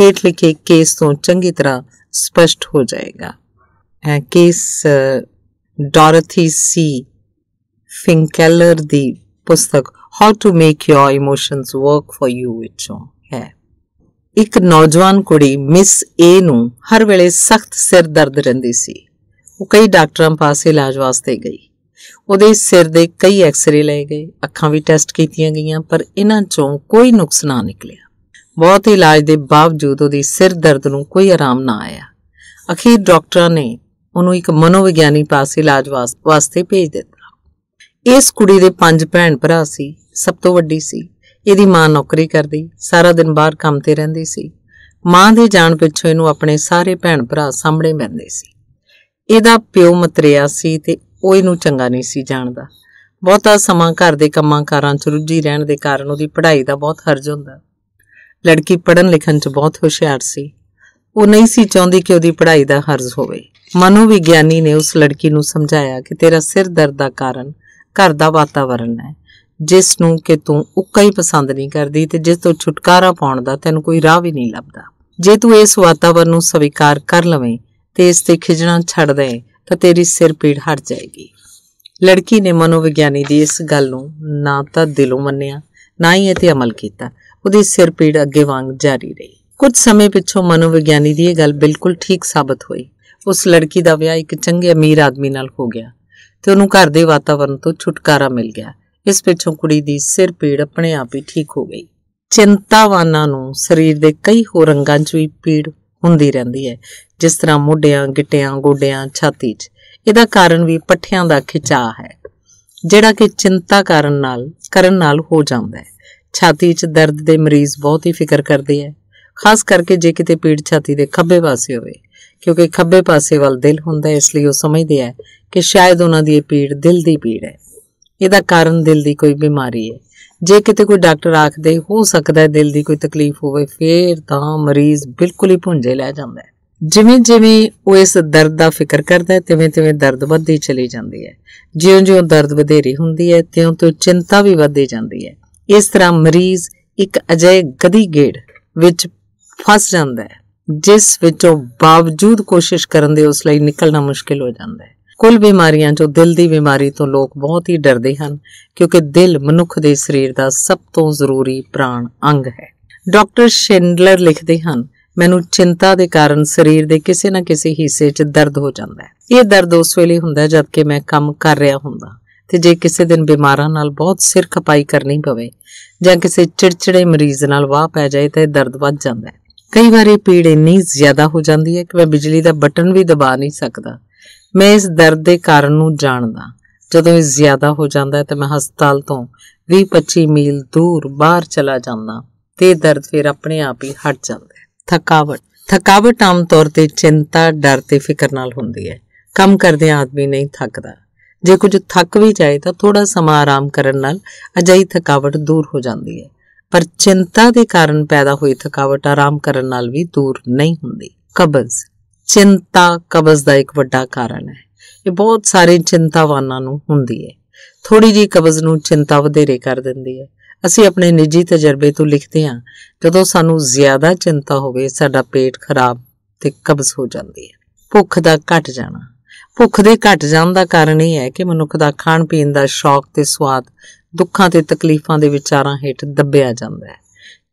ਹੇਠ ਲਿਖੇ ਕੇਸ ਤੋਂ ਚੰਗੀ ਤਰ੍ਹਾਂ ਸਪਸ਼ਟ ਹੋ ਜਾਏਗਾ ਕੇਸ ਡੋਰਥੀ ਸੀ फिंकेलर दी पुस्तक how to make your emotions work for you ਵਿੱਚੋਂ ਹੈ ਇੱਕ ਨੌਜਵਾਨ ਕੁੜੀ ਮਿਸ ਏ ਨੂੰ ਹਰ ਵੇਲੇ ਸਖਤ ਸਿਰ ਦਰਦ ਰਹਿੰਦੀ ਸੀ ਉਹ ਕਈ ਡਾਕਟਰਾਂ ਪਾਸੇ ਇਲਾਜ ਵਾਸਤੇ ਗਈ ਉਹਦੇ ਸਿਰ ਦੇ ਕਈ ਐਕਸ-ਰੇ ਲਏ ਗਏ ਅੱਖਾਂ ਵੀ ਟੈਸਟ ਕੀਤੀਆਂ ਗਈਆਂ ਪਰ ਇਹਨਾਂ ਚੋਂ ਕੋਈ ਨੁਕਸ ਨਾ ਨਿਕਲਿਆ ਬਹੁਤ ਇਲਾਜ ਦੇ ਬਾਵਜੂਦ ਉਹਦੀ ਸਿਰ ਦਰਦ ਨੂੰ ਕੋਈ ਆਰਾਮ ਨਾ ਆਇਆ ਅਖੀਰ ਡਾਕਟਰਾਂ ਨੇ ਉਹਨੂੰ ਇੱਕ ਮਨੋਵਿਗਿਆਨੀ ਪਾਸੇ ਇਲਾਜ ਵਾਸਤੇ ਭੇਜ ਦਿੱਤਾ ਇਸ ਕੁੜੀ ਦੇ ਪੰਜ ਭੈਣ ਭਰਾ ਸੀ ਸਭ ਤੋਂ ਵੱਡੀ ਸੀ ਇਹਦੀ ਮਾਂ ਨੌਕਰੀ ਕਰਦੀ ਸਾਰਾ ਦਿਨ ਬਾਹਰ ਕੰਮ ਤੇ ਰਹਿੰਦੀ ਸੀ ਮਾਂ ਦੇ ਜਾਣ ਪਿੱਛੋਂ ਇਹਨੂੰ ਆਪਣੇ ਸਾਰੇ ਭੈਣ ਭਰਾ ਸਾਹਮਣੇ ਮਿਲਦੇ ਸੀ ਇਹਦਾ ਪਿਓ ਮਤਰਿਆ ਸੀ ਤੇ ਉਹ ਇਹਨੂੰ ਚੰਗਾ ਨਹੀਂ ਸੀ ਜਾਣਦਾ ਬਹੁਤਾ ਸਮਾਂ ਘਰ ਦੇ ਕੰਮਾਂ ਕਾਰਾਂ 'ਚ ਰੁੱਝੀ ਰਹਿਣ ਦੇ ਕਾਰਨ ਉਹਦੀ ਪੜ੍ਹਾਈ ਦਾ ਬਹੁਤ ਹਰਜ ਹੁੰਦਾ ਲੜਕੀ ਪੜਨ ਲਿਖਣ 'ਚ ਬਹੁਤ ਹੁਸ਼ਿਆਰ ਸੀ ਉਹ ਨਹੀਂ ਸੀ ਚਾਹੁੰਦੀ ਕਿ ਉਹਦੀ ਪੜ੍ਹਾਈ ਦਾ ਹਰਜ ਹੋਵੇ ਮਨੋਵਿਗਿਆਨੀ ਨੇ ਉਸ ਲੜਕੀ ਨੂੰ ਸਮਝਾਇਆ ਕਿ ਤੇਰਾ ਸਿਰ ਦਰਦ ਦਾ ਕਾਰਨ ਘਰ ਦਾ ਵਾਤਾਵਰਣ ਹੈ ਜਿਸ ਨੂੰ ਕਿ ਤੂੰ ਉੱਕਾ ਹੀ ਪਸੰਦ ਨਹੀਂ ਕਰਦੀ ਤੇ ਜਿਸ ਤੋਂ ਛੁਟਕਾਰਾ ਪਾਉਣ ਦਾ ਤੈਨੂੰ ਕੋਈ ਰਾਹ ਵੀ ਨਹੀਂ ਲੱਭਦਾ ਜੇ ਤੂੰ ਇਸ ਵਾਤਾਵਰਣ ਨੂੰ ਸਵੀਕਾਰ ਕਰ ਲਵੇਂ ਤੇ ਇਸ ਤੇ ਖਿਜਣਾ ਛੱਡ ਦੇ ਤਾਂ ਤੇਰੀ ਸਿਰ ਪੀੜ ਹਟ ਜਾਏਗੀ ਲੜਕੀ ਨੇ ਮਨੋਵਿਗਿਆਨੀ ਦੀ ਇਸ ਗੱਲ ਨੂੰ ਨਾ ਤਾਂ ਦਿਲੋਂ ਮੰਨਿਆ ਨਾ ਹੀ ਇਹ ਤੇ ਅਮਲ ਕੀਤਾ ਉਹਦੀ ਸਿਰ ਪੀੜ ਅੱਗੇ ਵਾਂਗ ਜਾਰੀ ਰਹੀ ਕੁਝ ਸਮੇਂ ਪਿੱਛੋਂ ਮਨੋਵਿਗਿਆਨੀ ਦੀ ਇਹ ਗੱਲ ਬਿਲਕੁਲ ਠੀਕ ਸਾਬਤ ਹੋਈ ਉਸ ਲੜਕੀ ਦਾ ਵਿਆਹ ਇੱਕ ਚੰਗੇ ਅਮੀਰ ਆਦਮੀ ਨਾਲ ਹੋ ਗਿਆ ਤੇ ਉਹਨੂੰ ਘਰ ਦੇ ਵਾਤਾਵਰਣ ਤੋਂ ਛੁਟਕਾਰਾ ਮਿਲ ਗਿਆ ਇਸ ਪਿੱਛੋਂ ਕੁੜੀ ਦੀ ਸਿਰ ਪੀੜ ਆਪਣੇ ਆਪ ਹੀ ਠੀਕ ਹੋ ਗਈ ਚਿੰਤਾਵਾਨਾਂ ਨੂੰ ਸਰੀਰ ਦੇ ਕਈ ਹੋਰ ਅੰਗਾਂ 'ਚ ਵੀ ਪੀੜ ਹੁੰਦੀ ਰਹਿੰਦੀ ਹੈ ਜਿਸ ਤਰ੍ਹਾਂ ਮੋਢਿਆਂ, ਗਿੱਟਿਆਂ, ਗੋਡਿਆਂ, ਛਾਤੀ 'ਚ ਇਹਦਾ ਕਾਰਨ ਵੀ ਪੱਠਿਆਂ ਦਾ ਖਿਚਾਅ ਹੈ ਜਿਹੜਾ ਕਿ ਚਿੰਤਾ ਕਰਨ ਨਾਲ ਕਰਨ ਨਾਲ ਹੋ ਜਾਂਦਾ ਹੈ ਛਾਤੀ 'ਚ ਦਰਦ ਦੇ ਮਰੀਜ਼ ਬਹੁਤ ਹੀ ਫਿਕਰ ਕਰਦੇ ਹੈ ਖਾਸ ਕਰਕੇ ਜੇ ਕਿਤੇ ਪੀੜ ਛਾਤੀ ਦੇ ਖੱਬੇ ਪਾਸੇ ਹੋਵੇ ਕਿਉਂਕਿ ਖੱਬੇ ਪਾਸੇ ਵੱਲ ਦਿਲ ਹੁੰਦਾ ਹੈ ਇਸ ਲਈ ਉਹ ਸਮਝਦੇ ਆ ਕਿ ਸ਼ਾਇਦ ਉਹਨਾਂ ਦੀ ਇਹ ਪੀੜ ਦਿਲ ਦੀ ਪੀੜ ਹੈ ਇਹਦਾ ਕਾਰਨ ਦਿਲ ਦੀ ਕੋਈ ਬਿਮਾਰੀ ਹੈ ਜੇ ਕਿਤੇ ਕੋਈ ਡਾਕਟਰ ਆਖਦੇ ਹੋ ਸਕਦਾ ਹੈ ਦਿਲ ਦੀ ਕੋਈ ਤਕਲੀਫ ਹੋਵੇ ਫੇਰ ਤਾਂ ਮਰੀਜ਼ ਬਿਲਕੁਲ ਹੀ ਭੁੰਜੇ ਲੈ ਜਾਂਦਾ ਹੈ ਜਿਵੇਂ-ਜਿਵੇਂ ਉਹ ਇਸ ਦਰਦ ਦਾ ਫਿਕਰ ਕਰਦਾ ਹੈ ਤਿਵੇਂ-ਤਿਵੇਂ ਦਰਦ ਵੱਧਦੀ ਚਲੀ ਜਾਂਦੀ ਹੈ ਜਿਉਂ-ਜਿਉਂ ਦਰਦ ਵਧੇਰੀ ਹੁੰਦੀ ਹੈ ਤਿਉਂ-ਤਿਉਂ ਚਿੰਤਾ ਵੀ ਵੱਧਦੀ ਜਾਂਦੀ ਹੈ ਇਸ ਤਰ੍ਹਾਂ ਮਰੀਜ਼ ਇੱਕ ਅਜੇ ਗਦੀ ਗੇੜ ਵਿੱਚ ਫਸ ਜਾਂਦਾ ਹੈ ਜਿਸ ਵਿੱਚੋਂ ਬਾਵਜੂਦ ਕੋਸ਼ਿਸ਼ ਕਰਨ ਦੇ ਉਸ ਲਈ ਨਿਕਲਣਾ ਮੁਸ਼ਕਿਲ ਹੋ ਜਾਂਦਾ ਹੈ ਕੁੱਲ ਬਿਮਾਰੀਆਂ ਜੋ ਦਿਲ ਦੀ ਬਿਮਾਰੀ ਤੋਂ ਲੋਕ ਬਹੁਤ ਹੀ ਡਰਦੇ ਹਨ ਕਿਉਂਕਿ ਦਿਲ ਮਨੁੱਖ ਦੇ ਸਰੀਰ ਦਾ ਸਭ ਤੋਂ ਜ਼ਰੂਰੀ ਪ੍ਰਾਣ ਅੰਗ ਹੈ ਡਾਕਟਰ ਸ਼ਿੰਡਲਰ ਲਿਖਦੇ ਹਨ ਮੈਨੂੰ ਚਿੰਤਾ ਦੇ ਕਾਰਨ ਸਰੀਰ ਦੇ ਕਿਸੇ ਨਾ ਕਿਸੇ ਹਿੱਸੇ 'ਚ ਦਰਦ ਹੋ ਜਾਂਦਾ ਹੈ ਇਹ ਦਰਦ ਉਸ ਵੇਲੇ ਹੁੰਦਾ ਹੈ ਜਦਕਿ ਮੈਂ ਕੰਮ ਕਰ ਰਿਹਾ ਹੁੰਦਾ ਤੇ ਜੇ ਕਿਸੇ ਦਿਨ ਬਿਮਾਰਾਂ ਨਾਲ ਬਹੁਤ ਸਿਰ ਖਪਾਈ ਕਰਨੀ ਪਵੇ ਜਾਂ ਕਿਸੇ ਚਿੜਚਿੜੇ ਮਰੀਜ਼ ਨਾਲ ਵਾਹ ਪੈ ਜਾਏ ਤਾਂ ਇਹ ਦਰਦ ਵੱਧ ਜਾਂਦਾ ਹੈ ਕਈ ਵਾਰੀ ਪੀੜ ਇੰਨੀ ਜ਼ਿਆਦਾ ਹੋ ਜਾਂਦੀ ਹੈ ਕਿ ਮੈਂ ਬਿਜਲੀ ਦਾ ਬਟਨ ਵੀ ਦਬਾ ਨਹੀਂ ਸਕਦਾ ਮੈਂ ਇਸ ਦਰਦ ਦੇ ਕਾਰਨ ਨੂੰ ਜਾਣਦਾ ਜਦੋਂ ਇਹ ਜ਼ਿਆਦਾ ਹੋ ਜਾਂਦਾ ਹੈ ਤਾਂ ਮੈਂ ਹਸਪਤਾਲ ਤੋਂ 20-25 ਮੀਲ ਦੂਰ ਬਾਹਰ ਚਲਾ ਜਾਂਦਾ ਤੇ ਦਰਦ ਫਿਰ ਆਪਣੇ ਆਪ ਹੀ ਹਟ ਜਾਂਦਾ ਹੈ ਥਕਾਵਟ ਥਕਾਵਟ ਆਮ ਤੌਰ ਤੇ ਚਿੰਤਾ ਡਰ ਤੇ ਫਿਕਰ ਨਾਲ ਹੁੰਦੀ ਹੈ ਕੰਮ ਕਰਦੇ ਆਦਮੀ ਨਹੀਂ ਥੱਕਦਾ ਜੇ ਕੁਝ ਥੱਕ ਵੀ ਜਾਏ ਤਾਂ ਥੋੜਾ ਸਮਾਂ ਆਰਾਮ ਕਰਨ ਨਾਲ ਅਜਿਹੀ ਥਕਾਵਟ ਦੂਰ ਹੋ ਜਾਂਦੀ ਹੈ ਪਰ ਚਿੰਤਾ ਦੇ ਕਾਰਨ ਪੈਦਾ ਹੋਈ ਥਕਾਵਟ ਆਰਾਮ ਕਰਨ ਨਾਲ ਵੀ ਦੂਰ ਨਹੀਂ ਹੁੰਦੀ ਕਬਜ਼ ਚਿੰਤਾ ਕਬਜ਼ ਦਾ ਇੱਕ ਵੱਡਾ ਕਾਰਨ ਹੈ ਇਹ ਬਹੁਤ ਸਾਰੇ ਚਿੰਤਾਵਾਨਾਂ ਨੂੰ ਹੁੰਦੀ ਹੈ ਥੋੜੀ ਜੀ ਕਬਜ਼ ਨੂੰ ਚਿੰਤਾ ਵਧੇਰੇ ਕਰ ਦਿੰਦੀ ਹੈ ਅਸੀਂ ਆਪਣੇ ਨਿੱਜੀ ਤਜਰਬੇ ਤੋਂ ਲਿਖਦੇ ਹਾਂ ਜਦੋਂ ਸਾਨੂੰ ਜ਼ਿਆਦਾ ਚਿੰਤਾ ਹੋਵੇ ਸਾਡਾ ਪੇਟ ਖਰਾਬ ਤੇ ਕਬਜ਼ ਹੋ ਜਾਂਦੀ ਹੈ ਭੁੱਖ ਦਾ ਘਟ ਜਾਣਾ ਭੁੱਖ ਦੇ ਘਟ ਜਾਣ ਦਾ ਕਾਰਨ ਇਹ ਹੈ ਕਿ ਮਨੁੱਖ ਦਾ ਖਾਣ ਪੀਣ ਦਾ ਸ਼ੌਕ ਤੇ ਸਵਾਦ ਦੁੱਖਾਂ ਤੇ ਤਕਲੀਫਾਂ ਦੇ ਵਿਚਾਰਾਂ ਹੇਠ ਦੱਬਿਆ ਜਾਂਦਾ ਹੈ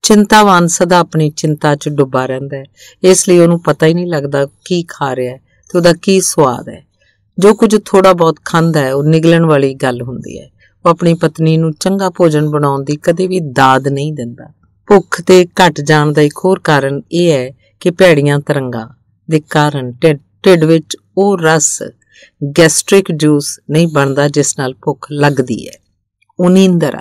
ਚਿੰਤਾਵਾਨ ਸਦਾ ਆਪਣੀ ਚਿੰਤਾ 'ਚ ਡੁੱਬਾ ਰਹਿੰਦਾ ਹੈ ਇਸ ਲਈ ਉਹਨੂੰ ਪਤਾ ਹੀ ਨਹੀਂ ਲੱਗਦਾ ਕੀ ਖਾ ਰਿਹਾ ਹੈ ਤੇ ਉਹਦਾ ਕੀ ਸਵਾਦ ਹੈ ਜੋ ਕੁਝ ਥੋੜਾ ਬਹੁਤ ਖਾਂਦਾ ਹੈ ਉਹ ਨਿਗਲਣ ਵਾਲੀ ਗੱਲ ਹੁੰਦੀ ਹੈ ਉਹ ਆਪਣੀ ਪਤਨੀ ਨੂੰ ਚੰਗਾ ਭੋਜਨ ਬਣਾਉਣ ਦੀ ਕਦੇ ਵੀ ਦਾਦ ਨਹੀਂ ਦਿੰਦਾ ਭੁੱਖ ਤੇ ਘਟ ਜਾਣ ਦਾ ਇੱਕ ਹੋਰ ਕਾਰਨ ਇਹ ਹੈ ਕਿ ਭੈੜੀਆਂ ਤਰੰਗਾ ਦੇ ਕਾਰਨ ਢਿੱਡ ਵਿੱਚ ਉਹ ਰਸ ਗੈਸਟ੍ਰਿਕ ਜੂਸ ਨਹੀਂ ਬਣਦਾ ਜਿਸ ਨਾਲ ਭੁੱਖ ਲੱਗਦੀ ਹੈ ਉਨੀਂਦਰ